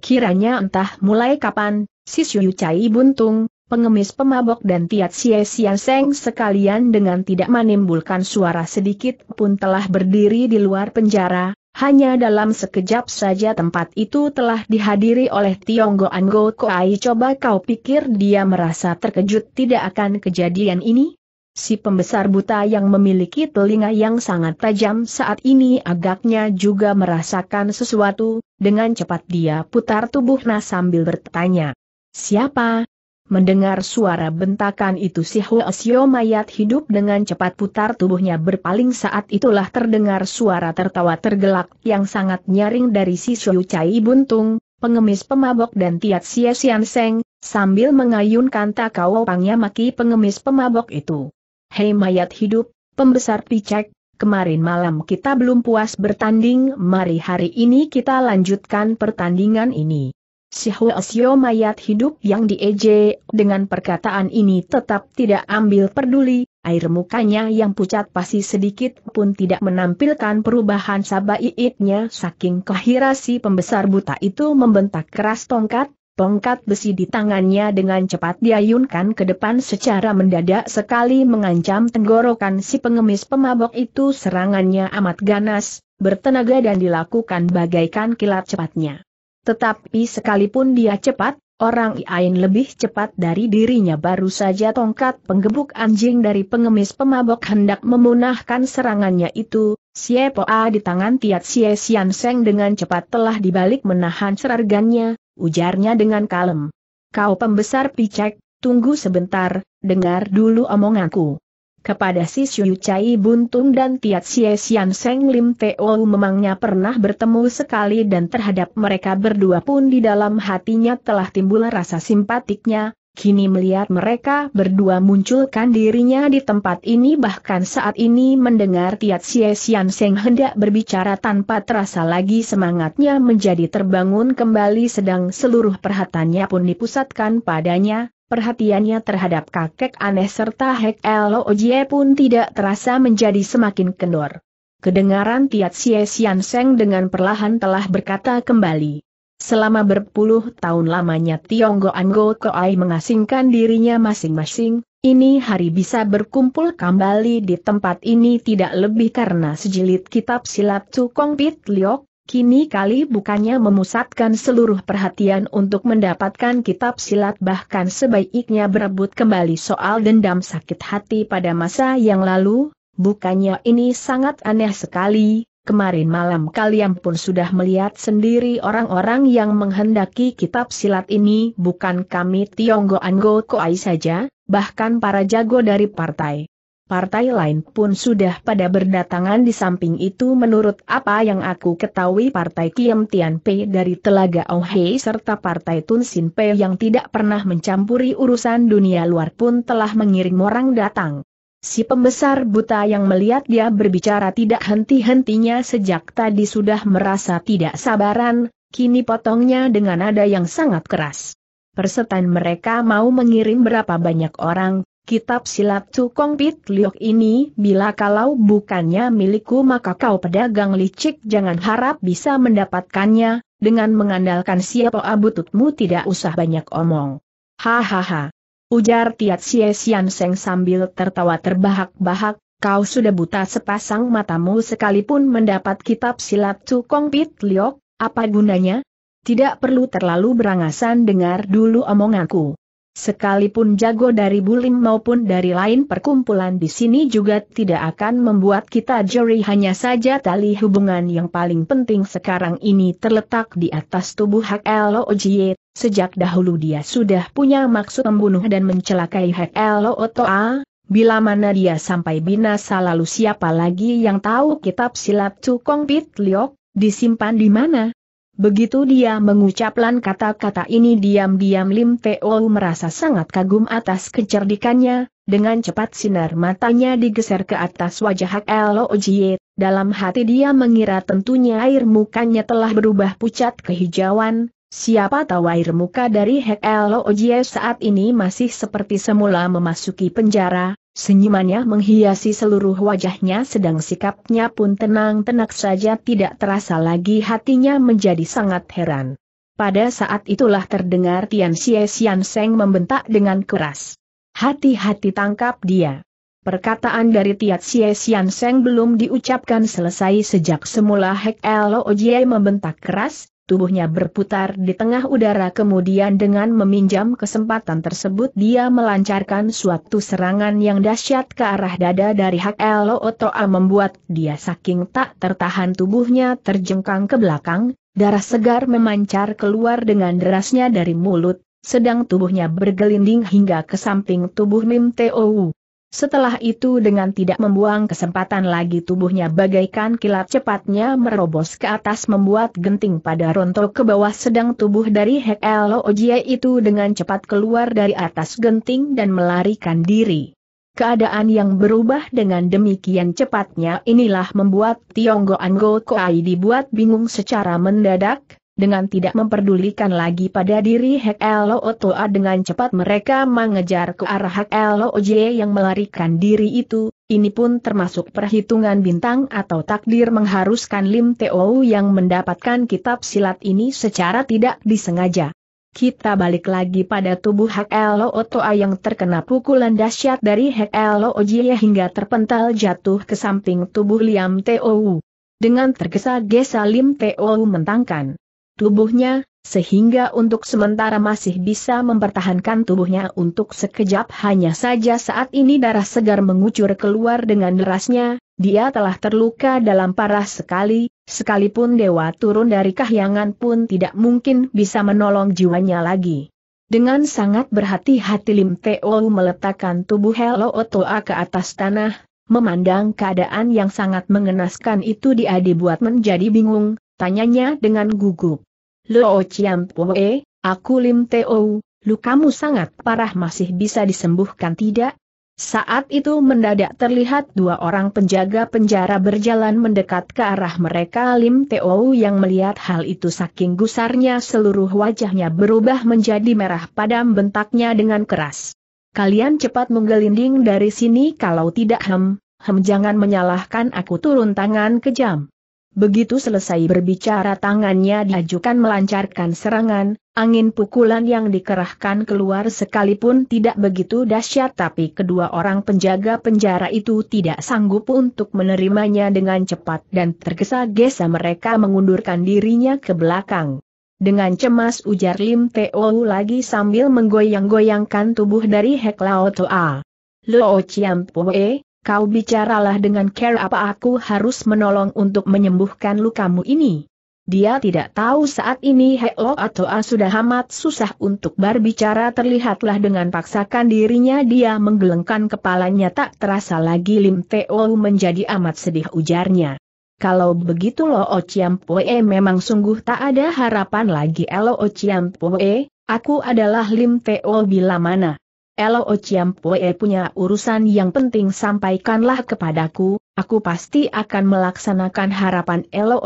Kiranya entah mulai kapan, si Shuyu Cai buntung, pengemis pemabok dan Tiat Xie Xian Seng sekalian dengan tidak menimbulkan suara sedikit pun telah berdiri di luar penjara, hanya dalam sekejap saja tempat itu telah dihadiri oleh Tionggo Anggo Koai coba kau pikir dia merasa terkejut tidak akan kejadian ini? Si pembesar buta yang memiliki telinga yang sangat tajam saat ini agaknya juga merasakan sesuatu, dengan cepat dia putar tubuhnya sambil bertanya. Siapa, Mendengar suara bentakan itu si Hoesio mayat hidup dengan cepat putar tubuhnya berpaling saat itulah terdengar suara tertawa tergelak yang sangat nyaring dari si Shoyu Chai Buntung, pengemis pemabok dan Tiat Sia Sian Seng, sambil mengayunkan takau pangnya maki pengemis pemabok itu. Hei mayat hidup, pembesar picek, Kemarin malam kita belum puas bertanding, mari hari ini kita lanjutkan pertandingan ini. Si Huasio mayat hidup yang dieje, dengan perkataan ini tetap tidak ambil peduli, air mukanya yang pucat pasti sedikit pun tidak menampilkan perubahan sabaiitnya saking kehirasi pembesar buta itu membentak keras tongkat, tongkat besi di tangannya dengan cepat diayunkan ke depan secara mendadak sekali mengancam tenggorokan si pengemis pemabok itu serangannya amat ganas, bertenaga dan dilakukan bagaikan kilat cepatnya. Tetapi sekalipun dia cepat, orang lain lebih cepat dari dirinya baru saja tongkat penggebuk anjing dari pengemis pemabok hendak memunahkan serangannya itu, Siepoa di tangan Tiat Sie Sian Seng dengan cepat telah dibalik menahan serargannya, ujarnya dengan kalem. Kau pembesar picek, tunggu sebentar, dengar dulu omonganku. Kepada si Xiu Chai Buntung dan Tiat Xie Xian Seng Lim Teo memangnya pernah bertemu sekali dan terhadap mereka berdua pun di dalam hatinya telah timbul rasa simpatiknya, kini melihat mereka berdua munculkan dirinya di tempat ini bahkan saat ini mendengar Tiat Xie Xian Seng hendak berbicara tanpa terasa lagi semangatnya menjadi terbangun kembali sedang seluruh perhatiannya pun dipusatkan padanya, perhatiannya terhadap kakek aneh serta Hek Lo pun tidak terasa menjadi semakin kendor. Kedengaran Tiat Xie Sian Seng dengan perlahan telah berkata kembali. Selama berpuluh tahun lamanya Tionggo Anggo Koai mengasingkan dirinya masing-masing, ini hari bisa berkumpul kembali di tempat ini tidak lebih karena sejilid kitab silat Cukong Pit Liok, Kini kali bukannya memusatkan seluruh perhatian untuk mendapatkan kitab silat bahkan sebaiknya berebut kembali soal dendam sakit hati pada masa yang lalu, bukannya ini sangat aneh sekali, kemarin malam kalian pun sudah melihat sendiri orang-orang yang menghendaki kitab silat ini bukan kami Tionggo Anggo Koai saja, bahkan para jago dari partai partai lain pun sudah pada berdatangan di samping itu menurut apa yang aku ketahui partai Kiem Tian Pei dari Telaga Ohei serta partai Tun Sin Pei yang tidak pernah mencampuri urusan dunia luar pun telah mengirim orang datang. Si pembesar buta yang melihat dia berbicara tidak henti-hentinya sejak tadi sudah merasa tidak sabaran, kini potongnya dengan nada yang sangat keras. Persetan mereka mau mengirim berapa banyak orang, Kitab silat Cukong Pit Liok ini bila kalau bukannya milikku maka kau pedagang licik jangan harap bisa mendapatkannya, dengan mengandalkan siapa abututmu tidak usah banyak omong. Hahaha. Ujar Tiat Sie Sian Seng sambil tertawa terbahak-bahak, kau sudah buta sepasang matamu sekalipun mendapat kitab silat Cukong Pit Liok, apa gunanya? Tidak perlu terlalu berangasan dengar dulu omonganku. Sekalipun jago dari Bulim maupun dari lain perkumpulan di sini juga tidak akan membuat kita juri hanya saja tali hubungan yang paling penting sekarang ini terletak di atas tubuh Hak Lojie. Sejak dahulu dia sudah punya maksud membunuh dan mencelakai Hak Lotoa, Bila mana dia sampai binasa lalu siapa lagi yang tahu kitab silat Cukong Pit Liok, disimpan di mana? Begitu dia mengucapkan kata-kata ini diam-diam Lim Teo merasa sangat kagum atas kecerdikannya, dengan cepat sinar matanya digeser ke atas wajah Hak Lo Jie, dalam hati dia mengira tentunya air mukanya telah berubah pucat kehijauan, siapa tahu air muka dari Hek Lo Jie saat ini masih seperti semula memasuki penjara, Senyumannya menghiasi seluruh wajahnya sedang sikapnya pun tenang-tenang saja tidak terasa lagi hatinya menjadi sangat heran. Pada saat itulah terdengar Tian Xie Xian Seng membentak dengan keras. Hati-hati tangkap dia. Perkataan dari Tian Xie Xian Seng belum diucapkan selesai sejak semula Hek Lo Jie membentak keras, tubuhnya berputar di tengah udara kemudian dengan meminjam kesempatan tersebut dia melancarkan suatu serangan yang dahsyat ke arah dada dari Hak Elo Otoa membuat dia saking tak tertahan tubuhnya terjengkang ke belakang, darah segar memancar keluar dengan derasnya dari mulut, sedang tubuhnya bergelinding hingga ke samping tubuh Mim Teowu. Setelah itu dengan tidak membuang kesempatan lagi tubuhnya bagaikan kilat cepatnya merobos ke atas membuat genting pada rontok ke bawah sedang tubuh dari Hek Ojia itu dengan cepat keluar dari atas genting dan melarikan diri. Keadaan yang berubah dengan demikian cepatnya inilah membuat Tionggo Anggo Koai dibuat bingung secara mendadak, dengan tidak memperdulikan lagi pada diri Hek Lo Toa dengan cepat mereka mengejar ke arah Hek Lo Oje yang melarikan diri itu, ini pun termasuk perhitungan bintang atau takdir mengharuskan Lim Teo yang mendapatkan kitab silat ini secara tidak disengaja. Kita balik lagi pada tubuh Hek Lo Toa yang terkena pukulan dahsyat dari Hek Lo Oje hingga terpental jatuh ke samping tubuh Liam Teo. Dengan tergesa-gesa Lim Teo mentangkan tubuhnya, sehingga untuk sementara masih bisa mempertahankan tubuhnya untuk sekejap hanya saja saat ini darah segar mengucur keluar dengan derasnya, dia telah terluka dalam parah sekali, sekalipun dewa turun dari kahyangan pun tidak mungkin bisa menolong jiwanya lagi. Dengan sangat berhati-hati Lim Teo meletakkan tubuh Hello Otoa ke atas tanah, memandang keadaan yang sangat mengenaskan itu dia dibuat menjadi bingung, Tanyanya dengan gugup. Lo Chiam Pue, aku Lim Teo, lukamu sangat parah masih bisa disembuhkan tidak? Saat itu mendadak terlihat dua orang penjaga penjara berjalan mendekat ke arah mereka Lim Teo yang melihat hal itu saking gusarnya seluruh wajahnya berubah menjadi merah padam bentaknya dengan keras. Kalian cepat menggelinding dari sini kalau tidak hem, hem jangan menyalahkan aku turun tangan kejam. Begitu selesai berbicara tangannya diajukan melancarkan serangan, angin pukulan yang dikerahkan keluar sekalipun tidak begitu dahsyat tapi kedua orang penjaga penjara itu tidak sanggup untuk menerimanya dengan cepat dan tergesa-gesa mereka mengundurkan dirinya ke belakang. Dengan cemas ujar Lim Teo lagi sambil menggoyang-goyangkan tubuh dari Hek Lao Toa. Lo Chiam Pue, Kau bicaralah dengan Care apa aku harus menolong untuk menyembuhkan lukamu ini. Dia tidak tahu saat ini Heo atau A sudah amat susah untuk berbicara terlihatlah dengan paksakan dirinya dia menggelengkan kepalanya tak terasa lagi Lim Teo menjadi amat sedih ujarnya. Kalau begitu Lo Ociam oh Poe memang sungguh tak ada harapan lagi Lo Ociam oh Poe, aku adalah Lim Teo bila mana. Elo Pue punya urusan yang penting sampaikanlah kepadaku, aku pasti akan melaksanakan harapan Elo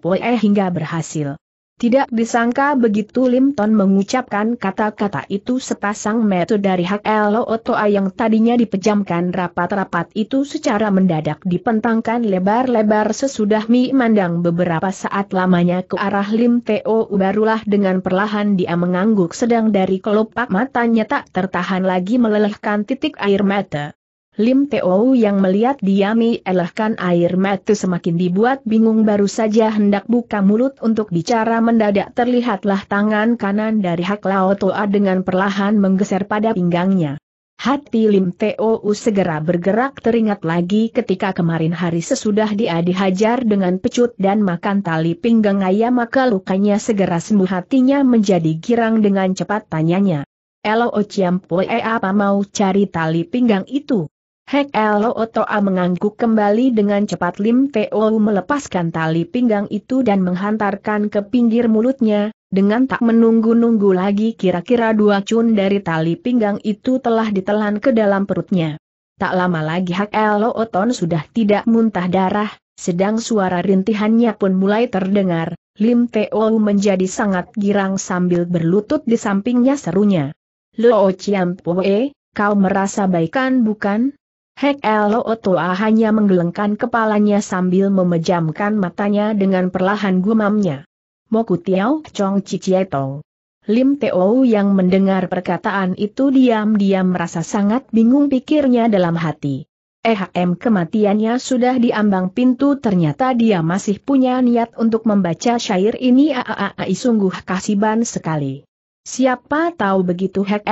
Pue hingga berhasil. Tidak disangka begitu Lim Ton mengucapkan kata-kata itu sepasang mata dari Hak Otoa yang tadinya dipejamkan rapat-rapat itu secara mendadak dipentangkan lebar-lebar sesudah Mi mandang beberapa saat lamanya ke arah Lim Teo barulah dengan perlahan dia mengangguk sedang dari kelopak matanya tak tertahan lagi melelehkan titik air mata. Lim Teo yang melihat Diami elahkan air mata semakin dibuat bingung baru saja hendak buka mulut untuk bicara mendadak terlihatlah tangan kanan dari Hak Lao Toa dengan perlahan menggeser pada pinggangnya. Hati Lim Teo segera bergerak teringat lagi ketika kemarin hari sesudah dia dihajar dengan pecut dan makan tali pinggang ayam maka lukanya segera sembuh hatinya menjadi girang dengan cepat tanyanya. Elo Ociampoe apa mau cari tali pinggang itu? Hek Lo Toa mengangguk kembali dengan cepat Lim Teo melepaskan tali pinggang itu dan menghantarkan ke pinggir mulutnya, dengan tak menunggu-nunggu lagi kira-kira dua cun dari tali pinggang itu telah ditelan ke dalam perutnya. Tak lama lagi Hak Lo Oton sudah tidak muntah darah, sedang suara rintihannya pun mulai terdengar, Lim Teo menjadi sangat girang sambil berlutut di sampingnya serunya. Lo Chiam Poe, kau merasa baikan bukan? Hek Elo Otoa hanya menggelengkan kepalanya sambil memejamkan matanya dengan perlahan gumamnya. Moku Tiao Chong Cicietong. Lim Teo yang mendengar perkataan itu diam-diam merasa sangat bingung pikirnya dalam hati. EHM kematiannya sudah diambang pintu ternyata dia masih punya niat untuk membaca syair ini aaai sungguh kasiban sekali. Siapa tahu begitu Hek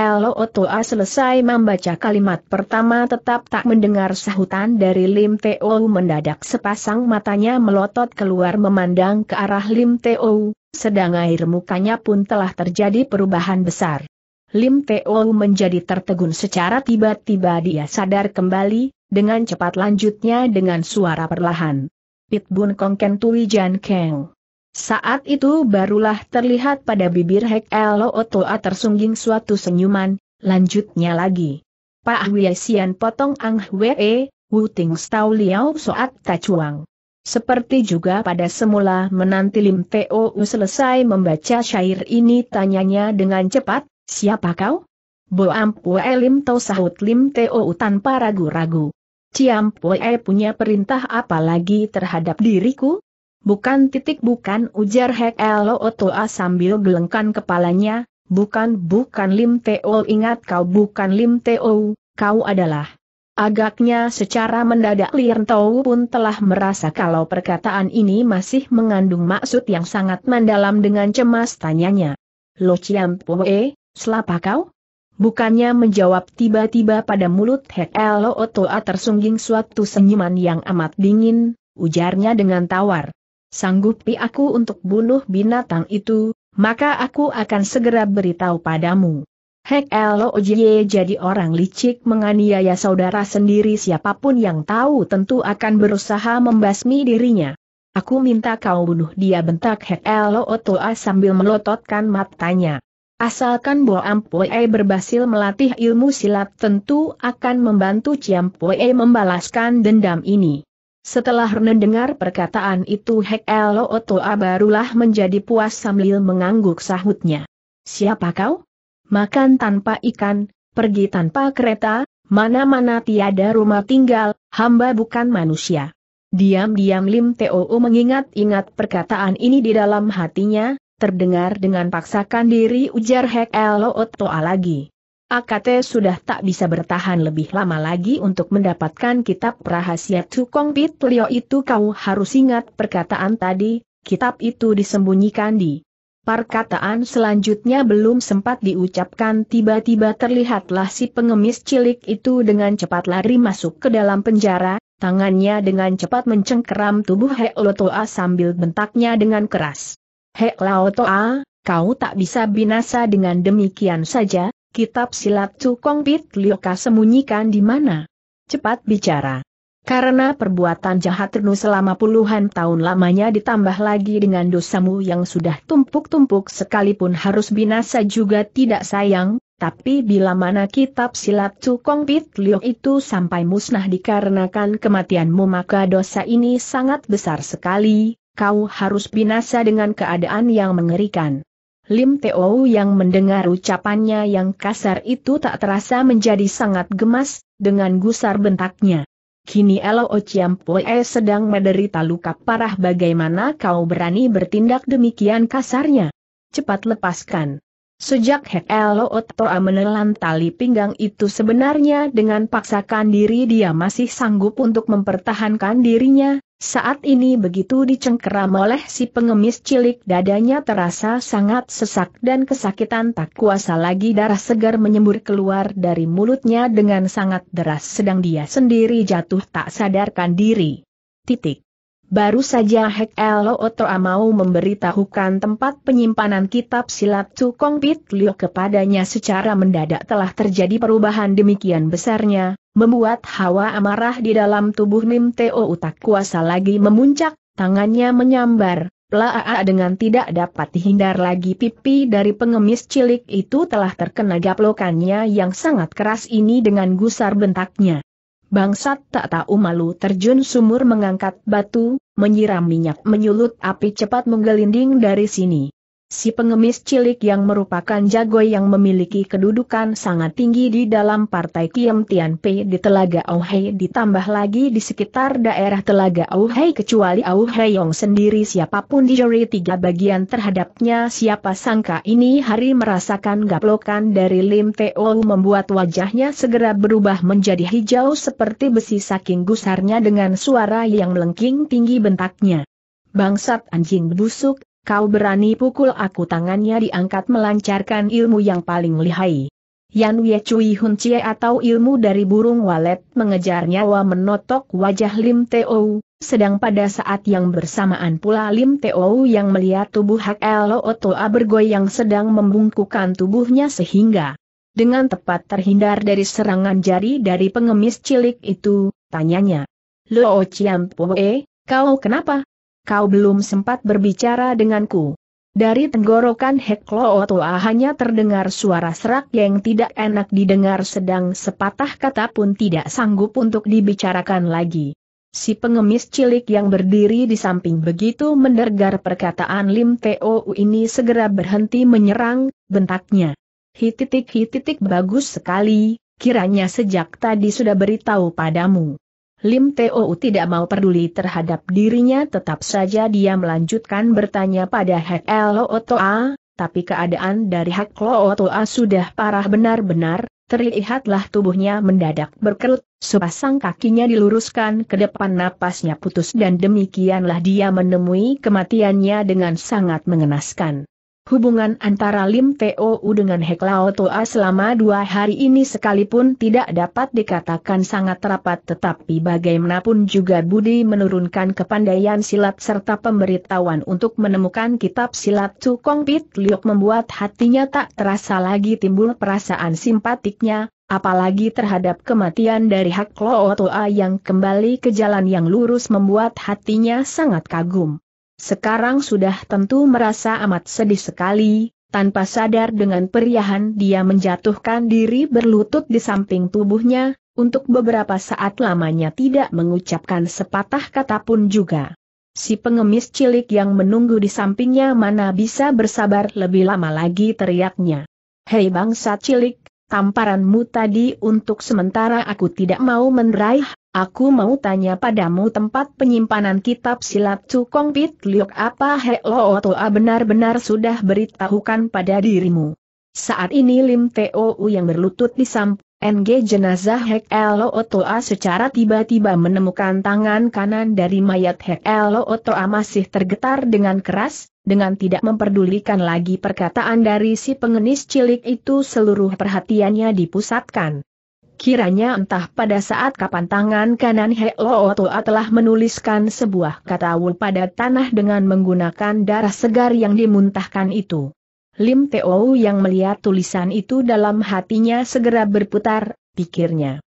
Toa selesai membaca kalimat pertama tetap tak mendengar sahutan dari Lim Teo mendadak sepasang matanya melotot keluar memandang ke arah Lim Teo, sedang air mukanya pun telah terjadi perubahan besar. Lim Teo menjadi tertegun secara tiba-tiba dia sadar kembali, dengan cepat lanjutnya dengan suara perlahan. Kong ken Tui Jan Keng. Saat itu barulah terlihat pada bibir Hek Elo Otoa tersungging suatu senyuman, lanjutnya lagi. Pak Wei potong Ang Wei, e, Wu Ting Stau Liao Soat Tachuang. Seperti juga pada semula menanti Lim Teo selesai membaca syair ini tanyanya dengan cepat, siapa kau? Boam Pue Lim Tau sahut Lim Teo tanpa ragu-ragu. Ciam Pue e punya perintah apa lagi terhadap diriku? Bukan titik bukan ujar Hek Elo Otoa sambil gelengkan kepalanya, bukan bukan Lim Teo ingat kau bukan Lim Teo, kau adalah. Agaknya secara mendadak Tau pun telah merasa kalau perkataan ini masih mengandung maksud yang sangat mendalam dengan cemas tanyanya. Lo Chiam Poe, selapa kau? Bukannya menjawab tiba-tiba pada mulut Hek Elo Otoa tersungging suatu senyuman yang amat dingin, ujarnya dengan tawar sanggupi aku untuk bunuh binatang itu, maka aku akan segera beritahu padamu. Hek Lojie jadi orang licik menganiaya saudara sendiri siapapun yang tahu tentu akan berusaha membasmi dirinya. Aku minta kau bunuh dia bentak Hek Otoa sambil melototkan matanya. Asalkan Bo Ampue berbasil melatih ilmu silat tentu akan membantu Pue membalaskan dendam ini. Setelah mendengar perkataan itu Hek Elo Otoa barulah menjadi puas sambil mengangguk sahutnya. Siapa kau? Makan tanpa ikan, pergi tanpa kereta, mana-mana tiada rumah tinggal, hamba bukan manusia. Diam-diam Lim Teo mengingat-ingat perkataan ini di dalam hatinya, terdengar dengan paksakan diri ujar Hek Elo Otoa lagi. AKT sudah tak bisa bertahan lebih lama lagi untuk mendapatkan kitab rahasia Tukong Pit Leo itu kau harus ingat perkataan tadi, kitab itu disembunyikan di. Perkataan selanjutnya belum sempat diucapkan tiba-tiba terlihatlah si pengemis cilik itu dengan cepat lari masuk ke dalam penjara, tangannya dengan cepat mencengkeram tubuh Hek Lotoa sambil bentaknya dengan keras. Hek Lotoa, kau tak bisa binasa dengan demikian saja, kitab silat Cukong Pit Lioka sembunyikan di mana? Cepat bicara. Karena perbuatan jahat Renu selama puluhan tahun lamanya ditambah lagi dengan dosamu yang sudah tumpuk-tumpuk sekalipun harus binasa juga tidak sayang, tapi bila mana kitab silat Cukong Pit Liok itu sampai musnah dikarenakan kematianmu maka dosa ini sangat besar sekali, kau harus binasa dengan keadaan yang mengerikan. Lim Teo yang mendengar ucapannya yang kasar itu tak terasa menjadi sangat gemas, dengan gusar bentaknya. Kini Elo Chiampoe sedang menderita luka parah bagaimana kau berani bertindak demikian kasarnya? Cepat lepaskan. Sejak Hek Elo menelan tali pinggang itu sebenarnya dengan paksakan diri dia masih sanggup untuk mempertahankan dirinya, saat ini begitu dicengkeram oleh si pengemis cilik dadanya terasa sangat sesak dan kesakitan tak kuasa lagi darah segar menyembur keluar dari mulutnya dengan sangat deras sedang dia sendiri jatuh tak sadarkan diri. Titik. Baru saja Hek Elo Otoa mau memberitahukan tempat penyimpanan kitab silat Tukong Pit Liu kepadanya secara mendadak telah terjadi perubahan demikian besarnya, membuat hawa amarah di dalam tubuh Mim Teo Utak Kuasa lagi memuncak, tangannya menyambar, pelaa dengan tidak dapat dihindar lagi pipi dari pengemis cilik itu telah terkena gaplokannya yang sangat keras ini dengan gusar bentaknya. Bangsat tak tahu malu terjun sumur mengangkat batu, menyiram minyak menyulut api cepat menggelinding dari sini. Si pengemis cilik yang merupakan jago yang memiliki kedudukan sangat tinggi di dalam partai Kiem Tian Pei di Telaga Auhei ditambah lagi di sekitar daerah Telaga Auhei kecuali Auhei Yong sendiri siapapun di dijeri tiga bagian terhadapnya siapa sangka ini hari merasakan gaplokan dari Lim Teo membuat wajahnya segera berubah menjadi hijau seperti besi saking gusarnya dengan suara yang melengking tinggi bentaknya. Bangsat anjing busuk, Kau berani pukul aku tangannya diangkat melancarkan ilmu yang paling lihai. Yan Wei Cui Hun Chie atau ilmu dari burung walet mengejar nyawa menotok wajah Lim Teo, sedang pada saat yang bersamaan pula Lim Teo yang melihat tubuh Hak Lo Toa bergoyang sedang membungkukan tubuhnya sehingga dengan tepat terhindar dari serangan jari dari pengemis cilik itu, tanyanya. Lo Chiam Poe, kau kenapa? kau belum sempat berbicara denganku. Dari tenggorokan Heklo Otoa hanya terdengar suara serak yang tidak enak didengar sedang sepatah kata pun tidak sanggup untuk dibicarakan lagi. Si pengemis cilik yang berdiri di samping begitu mendengar perkataan Lim Teo ini segera berhenti menyerang, bentaknya. Hititik hititik bagus sekali, kiranya sejak tadi sudah beritahu padamu. Lim Teo tidak mau peduli terhadap dirinya tetap saja dia melanjutkan bertanya pada Hek Lo A, tapi keadaan dari Hek Lo A sudah parah benar-benar, terlihatlah tubuhnya mendadak berkerut, sepasang kakinya diluruskan ke depan napasnya putus dan demikianlah dia menemui kematiannya dengan sangat mengenaskan. Hubungan antara Lim T.O.U. dengan Lao Toa selama dua hari ini sekalipun tidak dapat dikatakan sangat rapat tetapi bagaimanapun juga Budi menurunkan kepandaian silat serta pemberitahuan untuk menemukan kitab silat Cukong Pit Liok membuat hatinya tak terasa lagi timbul perasaan simpatiknya, apalagi terhadap kematian dari Lao Toa yang kembali ke jalan yang lurus membuat hatinya sangat kagum. Sekarang sudah tentu merasa amat sedih sekali, tanpa sadar dengan periahan dia menjatuhkan diri berlutut di samping tubuhnya, untuk beberapa saat lamanya tidak mengucapkan sepatah kata pun juga. Si pengemis cilik yang menunggu di sampingnya mana bisa bersabar lebih lama lagi teriaknya. Hei bangsa cilik, tamparanmu tadi untuk sementara aku tidak mau meneraih, Aku mau tanya padamu tempat penyimpanan kitab silat Cukong Pit Liok apa He Lo Toa benar-benar sudah beritahukan pada dirimu. Saat ini Lim Teo yang berlutut di samping NG jenazah Hek Elo Otoa secara tiba-tiba menemukan tangan kanan dari mayat Hek Elo Otoa masih tergetar dengan keras, dengan tidak memperdulikan lagi perkataan dari si pengenis cilik itu seluruh perhatiannya dipusatkan Kiranya entah pada saat kapan tangan kanan He Lo Toa telah menuliskan sebuah kata wu pada tanah dengan menggunakan darah segar yang dimuntahkan itu. Lim Teo yang melihat tulisan itu dalam hatinya segera berputar, pikirnya.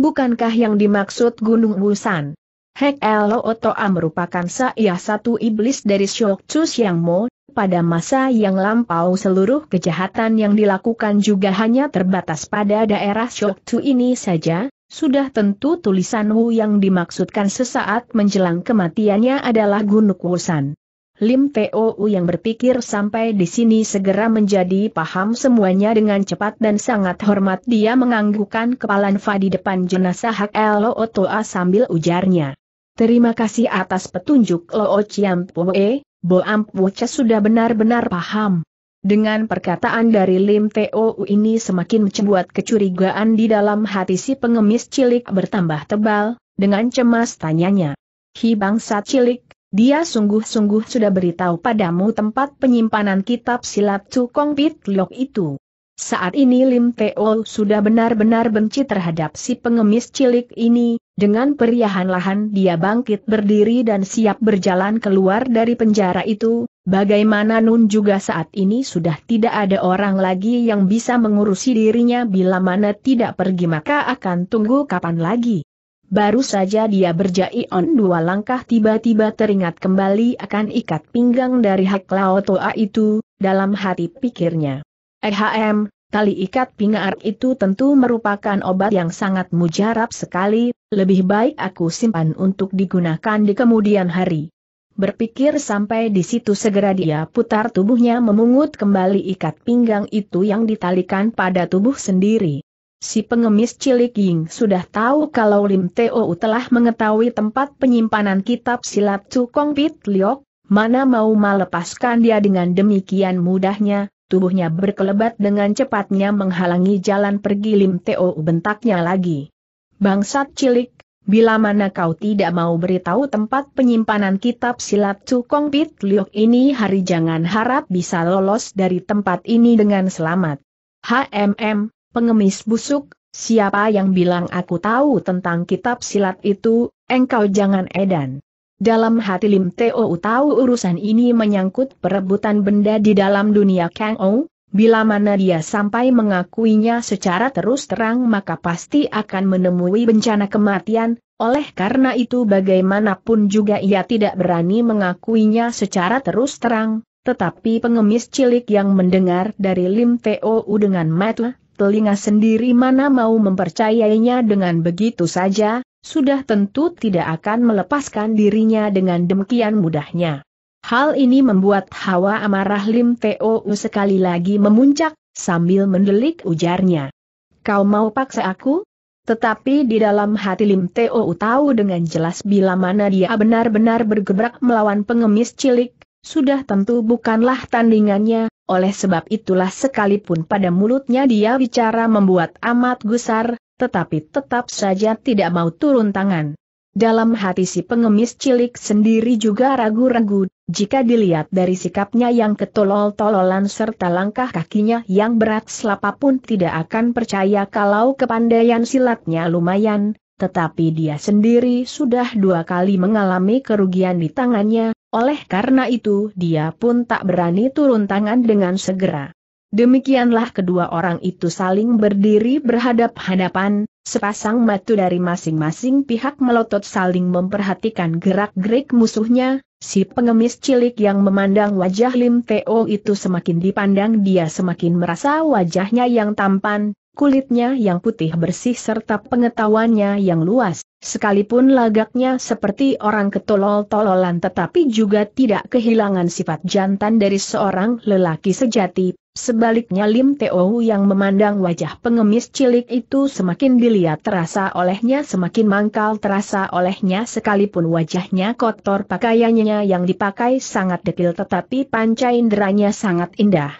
Bukankah yang dimaksud Gunung Busan? Hek Lo Toa merupakan saya satu iblis dari Shok yang Yang Mo, pada masa yang lampau seluruh kejahatan yang dilakukan juga hanya terbatas pada daerah Shoktu ini saja, sudah tentu tulisan Wu yang dimaksudkan sesaat menjelang kematiannya adalah Gunuk Wusan. Lim Tou yang berpikir sampai di sini segera menjadi paham semuanya dengan cepat dan sangat hormat dia menganggukkan kepala Nfa di depan jenazah Hak Lo sambil ujarnya. Terima kasih atas petunjuk Lo Chiam Pue, Boam sudah benar-benar paham. Dengan perkataan dari Lim Teo ini semakin membuat kecurigaan di dalam hati si pengemis cilik bertambah tebal, dengan cemas tanyanya. Hi bangsa cilik, dia sungguh-sungguh sudah beritahu padamu tempat penyimpanan kitab silat Cukong Pitlok itu. Saat ini Lim Teo sudah benar-benar benci terhadap si pengemis cilik ini, dengan periahan-lahan dia bangkit berdiri dan siap berjalan keluar dari penjara itu, bagaimana Nun juga saat ini sudah tidak ada orang lagi yang bisa mengurusi dirinya bila mana tidak pergi maka akan tunggu kapan lagi. Baru saja dia berjai on dua langkah tiba-tiba teringat kembali akan ikat pinggang dari Hak Lao Toa itu, dalam hati pikirnya. Ehm, Tali ikat pingar itu tentu merupakan obat yang sangat mujarab sekali, lebih baik aku simpan untuk digunakan di kemudian hari. Berpikir sampai di situ segera dia putar tubuhnya memungut kembali ikat pinggang itu yang ditalikan pada tubuh sendiri. Si pengemis cilik Ying sudah tahu kalau Lim Teo telah mengetahui tempat penyimpanan kitab silat Cukong Pit Liok, mana mau melepaskan dia dengan demikian mudahnya, tubuhnya berkelebat dengan cepatnya menghalangi jalan pergi Lim Teo bentaknya lagi. Bangsat cilik, bila mana kau tidak mau beritahu tempat penyimpanan kitab silat Cukong Pit Liok ini hari jangan harap bisa lolos dari tempat ini dengan selamat. HMM, pengemis busuk, siapa yang bilang aku tahu tentang kitab silat itu, engkau jangan edan. Dalam hati Lim Teo tahu urusan ini menyangkut perebutan benda di dalam dunia Kang Ou, bila mana dia sampai mengakuinya secara terus terang maka pasti akan menemui bencana kematian, oleh karena itu bagaimanapun juga ia tidak berani mengakuinya secara terus terang, tetapi pengemis cilik yang mendengar dari Lim Teo dengan matlah telinga sendiri mana mau mempercayainya dengan begitu saja, sudah tentu tidak akan melepaskan dirinya dengan demikian mudahnya. Hal ini membuat hawa amarah Lim Teo sekali lagi memuncak, sambil mendelik ujarnya. Kau mau paksa aku? Tetapi di dalam hati Lim Teo tahu dengan jelas bila mana dia benar-benar bergebrak melawan pengemis cilik, sudah tentu bukanlah tandingannya, oleh sebab itulah sekalipun pada mulutnya dia bicara membuat amat gusar, tetapi tetap saja tidak mau turun tangan. Dalam hati si pengemis cilik sendiri juga ragu-ragu, jika dilihat dari sikapnya yang ketolol-tololan serta langkah kakinya yang berat selapa pun tidak akan percaya kalau kepandaian silatnya lumayan, tetapi dia sendiri sudah dua kali mengalami kerugian di tangannya, oleh karena itu dia pun tak berani turun tangan dengan segera. Demikianlah kedua orang itu saling berdiri berhadap-hadapan, sepasang mata dari masing-masing pihak melotot saling memperhatikan gerak-gerik musuhnya, si pengemis cilik yang memandang wajah Lim Teo itu semakin dipandang dia semakin merasa wajahnya yang tampan, kulitnya yang putih bersih serta pengetahuannya yang luas, Sekalipun lagaknya seperti orang ketolol-tololan tetapi juga tidak kehilangan sifat jantan dari seorang lelaki sejati, sebaliknya Lim Teo yang memandang wajah pengemis cilik itu semakin dilihat terasa olehnya semakin mangkal terasa olehnya sekalipun wajahnya kotor pakaiannya yang dipakai sangat detil tetapi panca inderanya sangat indah.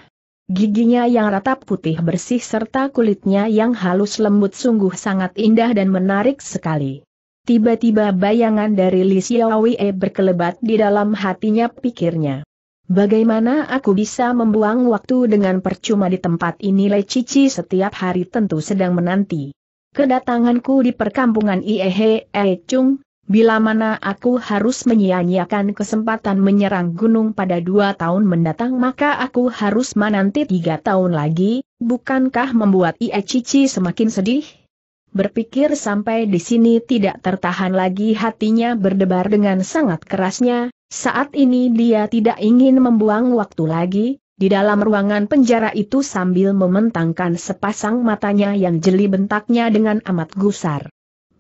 Giginya yang rata putih bersih serta kulitnya yang halus lembut sungguh sangat indah dan menarik sekali. Tiba-tiba bayangan dari Li Xiaowei berkelebat di dalam hatinya pikirnya. Bagaimana aku bisa membuang waktu dengan percuma di tempat ini Le Cici setiap hari tentu sedang menanti. Kedatanganku di perkampungan Iehe Echung, bila mana aku harus menyia-nyiakan kesempatan menyerang gunung pada dua tahun mendatang maka aku harus menanti tiga tahun lagi, bukankah membuat Ie Cici semakin sedih? Berpikir sampai di sini tidak tertahan lagi hatinya berdebar dengan sangat kerasnya, saat ini dia tidak ingin membuang waktu lagi, di dalam ruangan penjara itu sambil mementangkan sepasang matanya yang jeli bentaknya dengan amat gusar.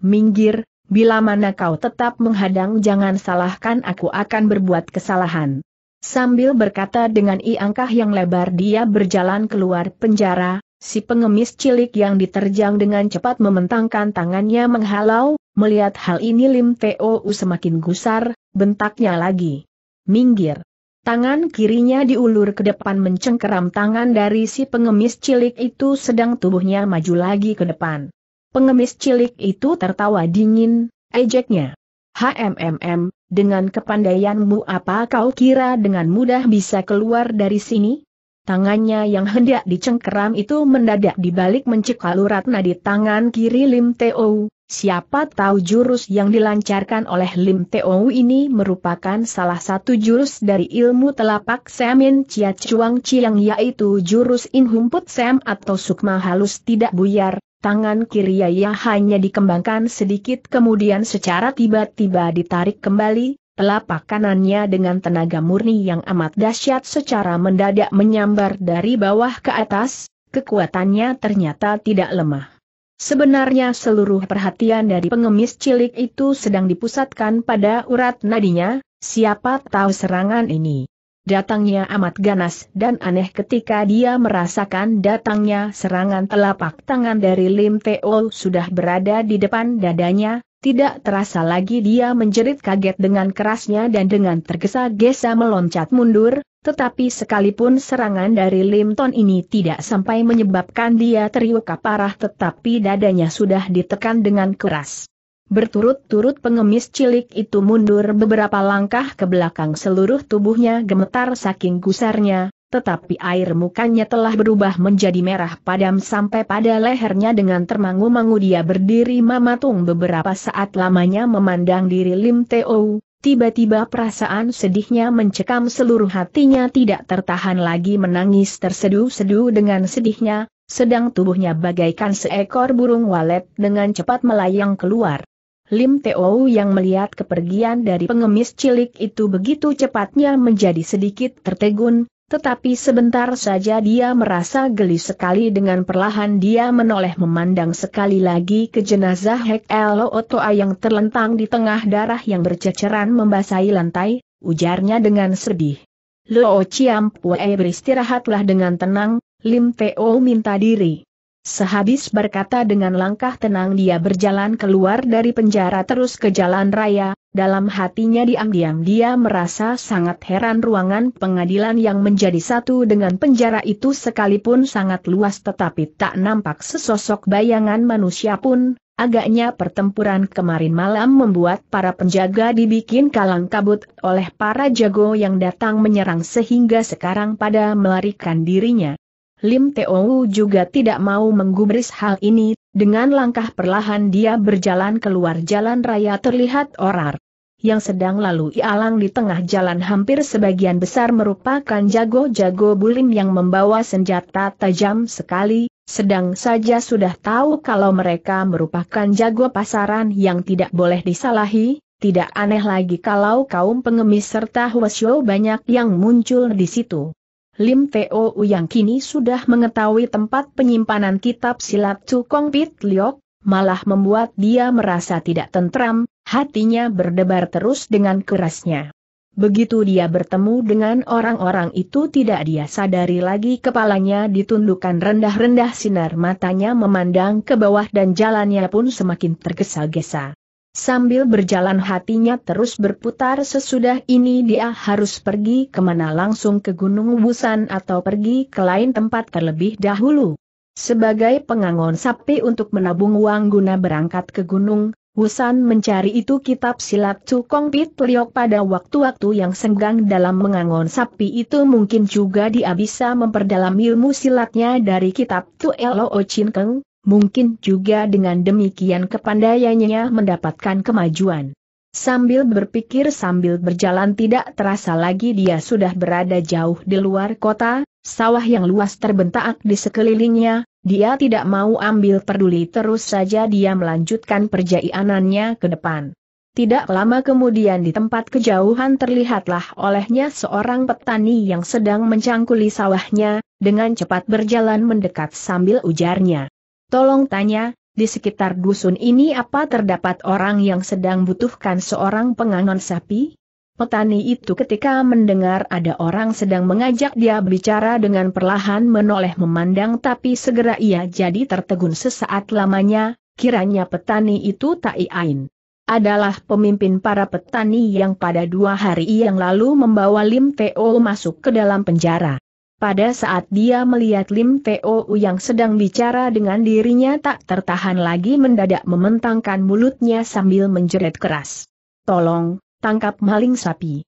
Minggir, bila mana kau tetap menghadang jangan salahkan aku akan berbuat kesalahan. Sambil berkata dengan iangkah yang lebar dia berjalan keluar penjara, Si pengemis cilik yang diterjang dengan cepat mementangkan tangannya menghalau, melihat hal ini Lim Teo semakin gusar, bentaknya lagi. Minggir. Tangan kirinya diulur ke depan mencengkeram tangan dari si pengemis cilik itu sedang tubuhnya maju lagi ke depan. Pengemis cilik itu tertawa dingin, ejeknya. HMMM, dengan kepandaianmu apa kau kira dengan mudah bisa keluar dari sini? Tangannya yang hendak dicengkeram itu mendadak dibalik mencekal urat nadi tangan kiri Lim Teo. Siapa tahu jurus yang dilancarkan oleh Lim Teo ini merupakan salah satu jurus dari ilmu telapak Semin Chia Chuang Chiang yaitu jurus Inhumput Sem atau Sukma halus tidak buyar, tangan kiri Yaya hanya dikembangkan sedikit kemudian secara tiba-tiba ditarik kembali, Telapak kanannya dengan tenaga murni yang amat dahsyat secara mendadak menyambar dari bawah ke atas, kekuatannya ternyata tidak lemah. Sebenarnya seluruh perhatian dari pengemis cilik itu sedang dipusatkan pada urat nadinya, siapa tahu serangan ini. Datangnya amat ganas dan aneh ketika dia merasakan datangnya serangan telapak tangan dari Lim Teo sudah berada di depan dadanya, tidak terasa lagi dia menjerit kaget dengan kerasnya dan dengan tergesa-gesa meloncat mundur, tetapi sekalipun serangan dari Limton ini tidak sampai menyebabkan dia teriuka parah tetapi dadanya sudah ditekan dengan keras. Berturut-turut pengemis cilik itu mundur beberapa langkah ke belakang seluruh tubuhnya gemetar saking gusarnya, tetapi air mukanya telah berubah menjadi merah padam sampai pada lehernya dengan termangu-mangu dia berdiri mamatung beberapa saat lamanya memandang diri Lim Teo, tiba-tiba perasaan sedihnya mencekam seluruh hatinya tidak tertahan lagi menangis terseduh-seduh dengan sedihnya, sedang tubuhnya bagaikan seekor burung walet dengan cepat melayang keluar. Lim Teo yang melihat kepergian dari pengemis cilik itu begitu cepatnya menjadi sedikit tertegun, tetapi sebentar saja dia merasa geli sekali dengan perlahan dia menoleh memandang sekali lagi ke jenazah Hek Elo Otoa yang terlentang di tengah darah yang berceceran membasahi lantai, ujarnya dengan sedih. Lo Chiampue beristirahatlah dengan tenang, Lim Teo minta diri. Sehabis berkata dengan langkah tenang dia berjalan keluar dari penjara terus ke jalan raya, dalam hatinya diam-diam dia merasa sangat heran ruangan pengadilan yang menjadi satu dengan penjara itu sekalipun sangat luas tetapi tak nampak sesosok bayangan manusia pun, agaknya pertempuran kemarin malam membuat para penjaga dibikin kalang kabut oleh para jago yang datang menyerang sehingga sekarang pada melarikan dirinya. Lim Teo juga tidak mau menggubris hal ini, dengan langkah perlahan dia berjalan keluar jalan raya terlihat orar. Yang sedang lalu ialang di tengah jalan hampir sebagian besar merupakan jago-jago bulim yang membawa senjata tajam sekali, sedang saja sudah tahu kalau mereka merupakan jago pasaran yang tidak boleh disalahi, tidak aneh lagi kalau kaum pengemis serta huasyo banyak yang muncul di situ. Lim Teo yang kini sudah mengetahui tempat penyimpanan kitab silat Cukong Pit Liok, malah membuat dia merasa tidak tentram, hatinya berdebar terus dengan kerasnya. Begitu dia bertemu dengan orang-orang itu tidak dia sadari lagi kepalanya ditundukkan rendah-rendah sinar matanya memandang ke bawah dan jalannya pun semakin tergesa-gesa. Sambil berjalan hatinya terus berputar sesudah ini dia harus pergi kemana langsung ke Gunung Busan atau pergi ke lain tempat terlebih dahulu. Sebagai pengangon sapi untuk menabung uang guna berangkat ke Gunung, Wusan mencari itu kitab silat Cukong Pit Liok pada waktu-waktu yang senggang dalam mengangon sapi itu mungkin juga dia bisa memperdalam ilmu silatnya dari kitab Tu Elo Chin Keng, mungkin juga dengan demikian kepandaiannya mendapatkan kemajuan. Sambil berpikir sambil berjalan tidak terasa lagi dia sudah berada jauh di luar kota, sawah yang luas terbentak di sekelilingnya, dia tidak mau ambil peduli terus saja dia melanjutkan perjalanannya ke depan. Tidak lama kemudian di tempat kejauhan terlihatlah olehnya seorang petani yang sedang mencangkuli sawahnya, dengan cepat berjalan mendekat sambil ujarnya. Tolong tanya, di sekitar dusun ini apa terdapat orang yang sedang butuhkan seorang penganon sapi? Petani itu ketika mendengar ada orang sedang mengajak dia bicara dengan perlahan menoleh memandang tapi segera ia jadi tertegun sesaat lamanya, kiranya petani itu tak iain. Adalah pemimpin para petani yang pada dua hari yang lalu membawa Lim Teo masuk ke dalam penjara. Pada saat dia melihat Lim Teo yang sedang bicara dengan dirinya tak tertahan lagi mendadak mementangkan mulutnya sambil menjerit keras. Tolong, tangkap maling sapi.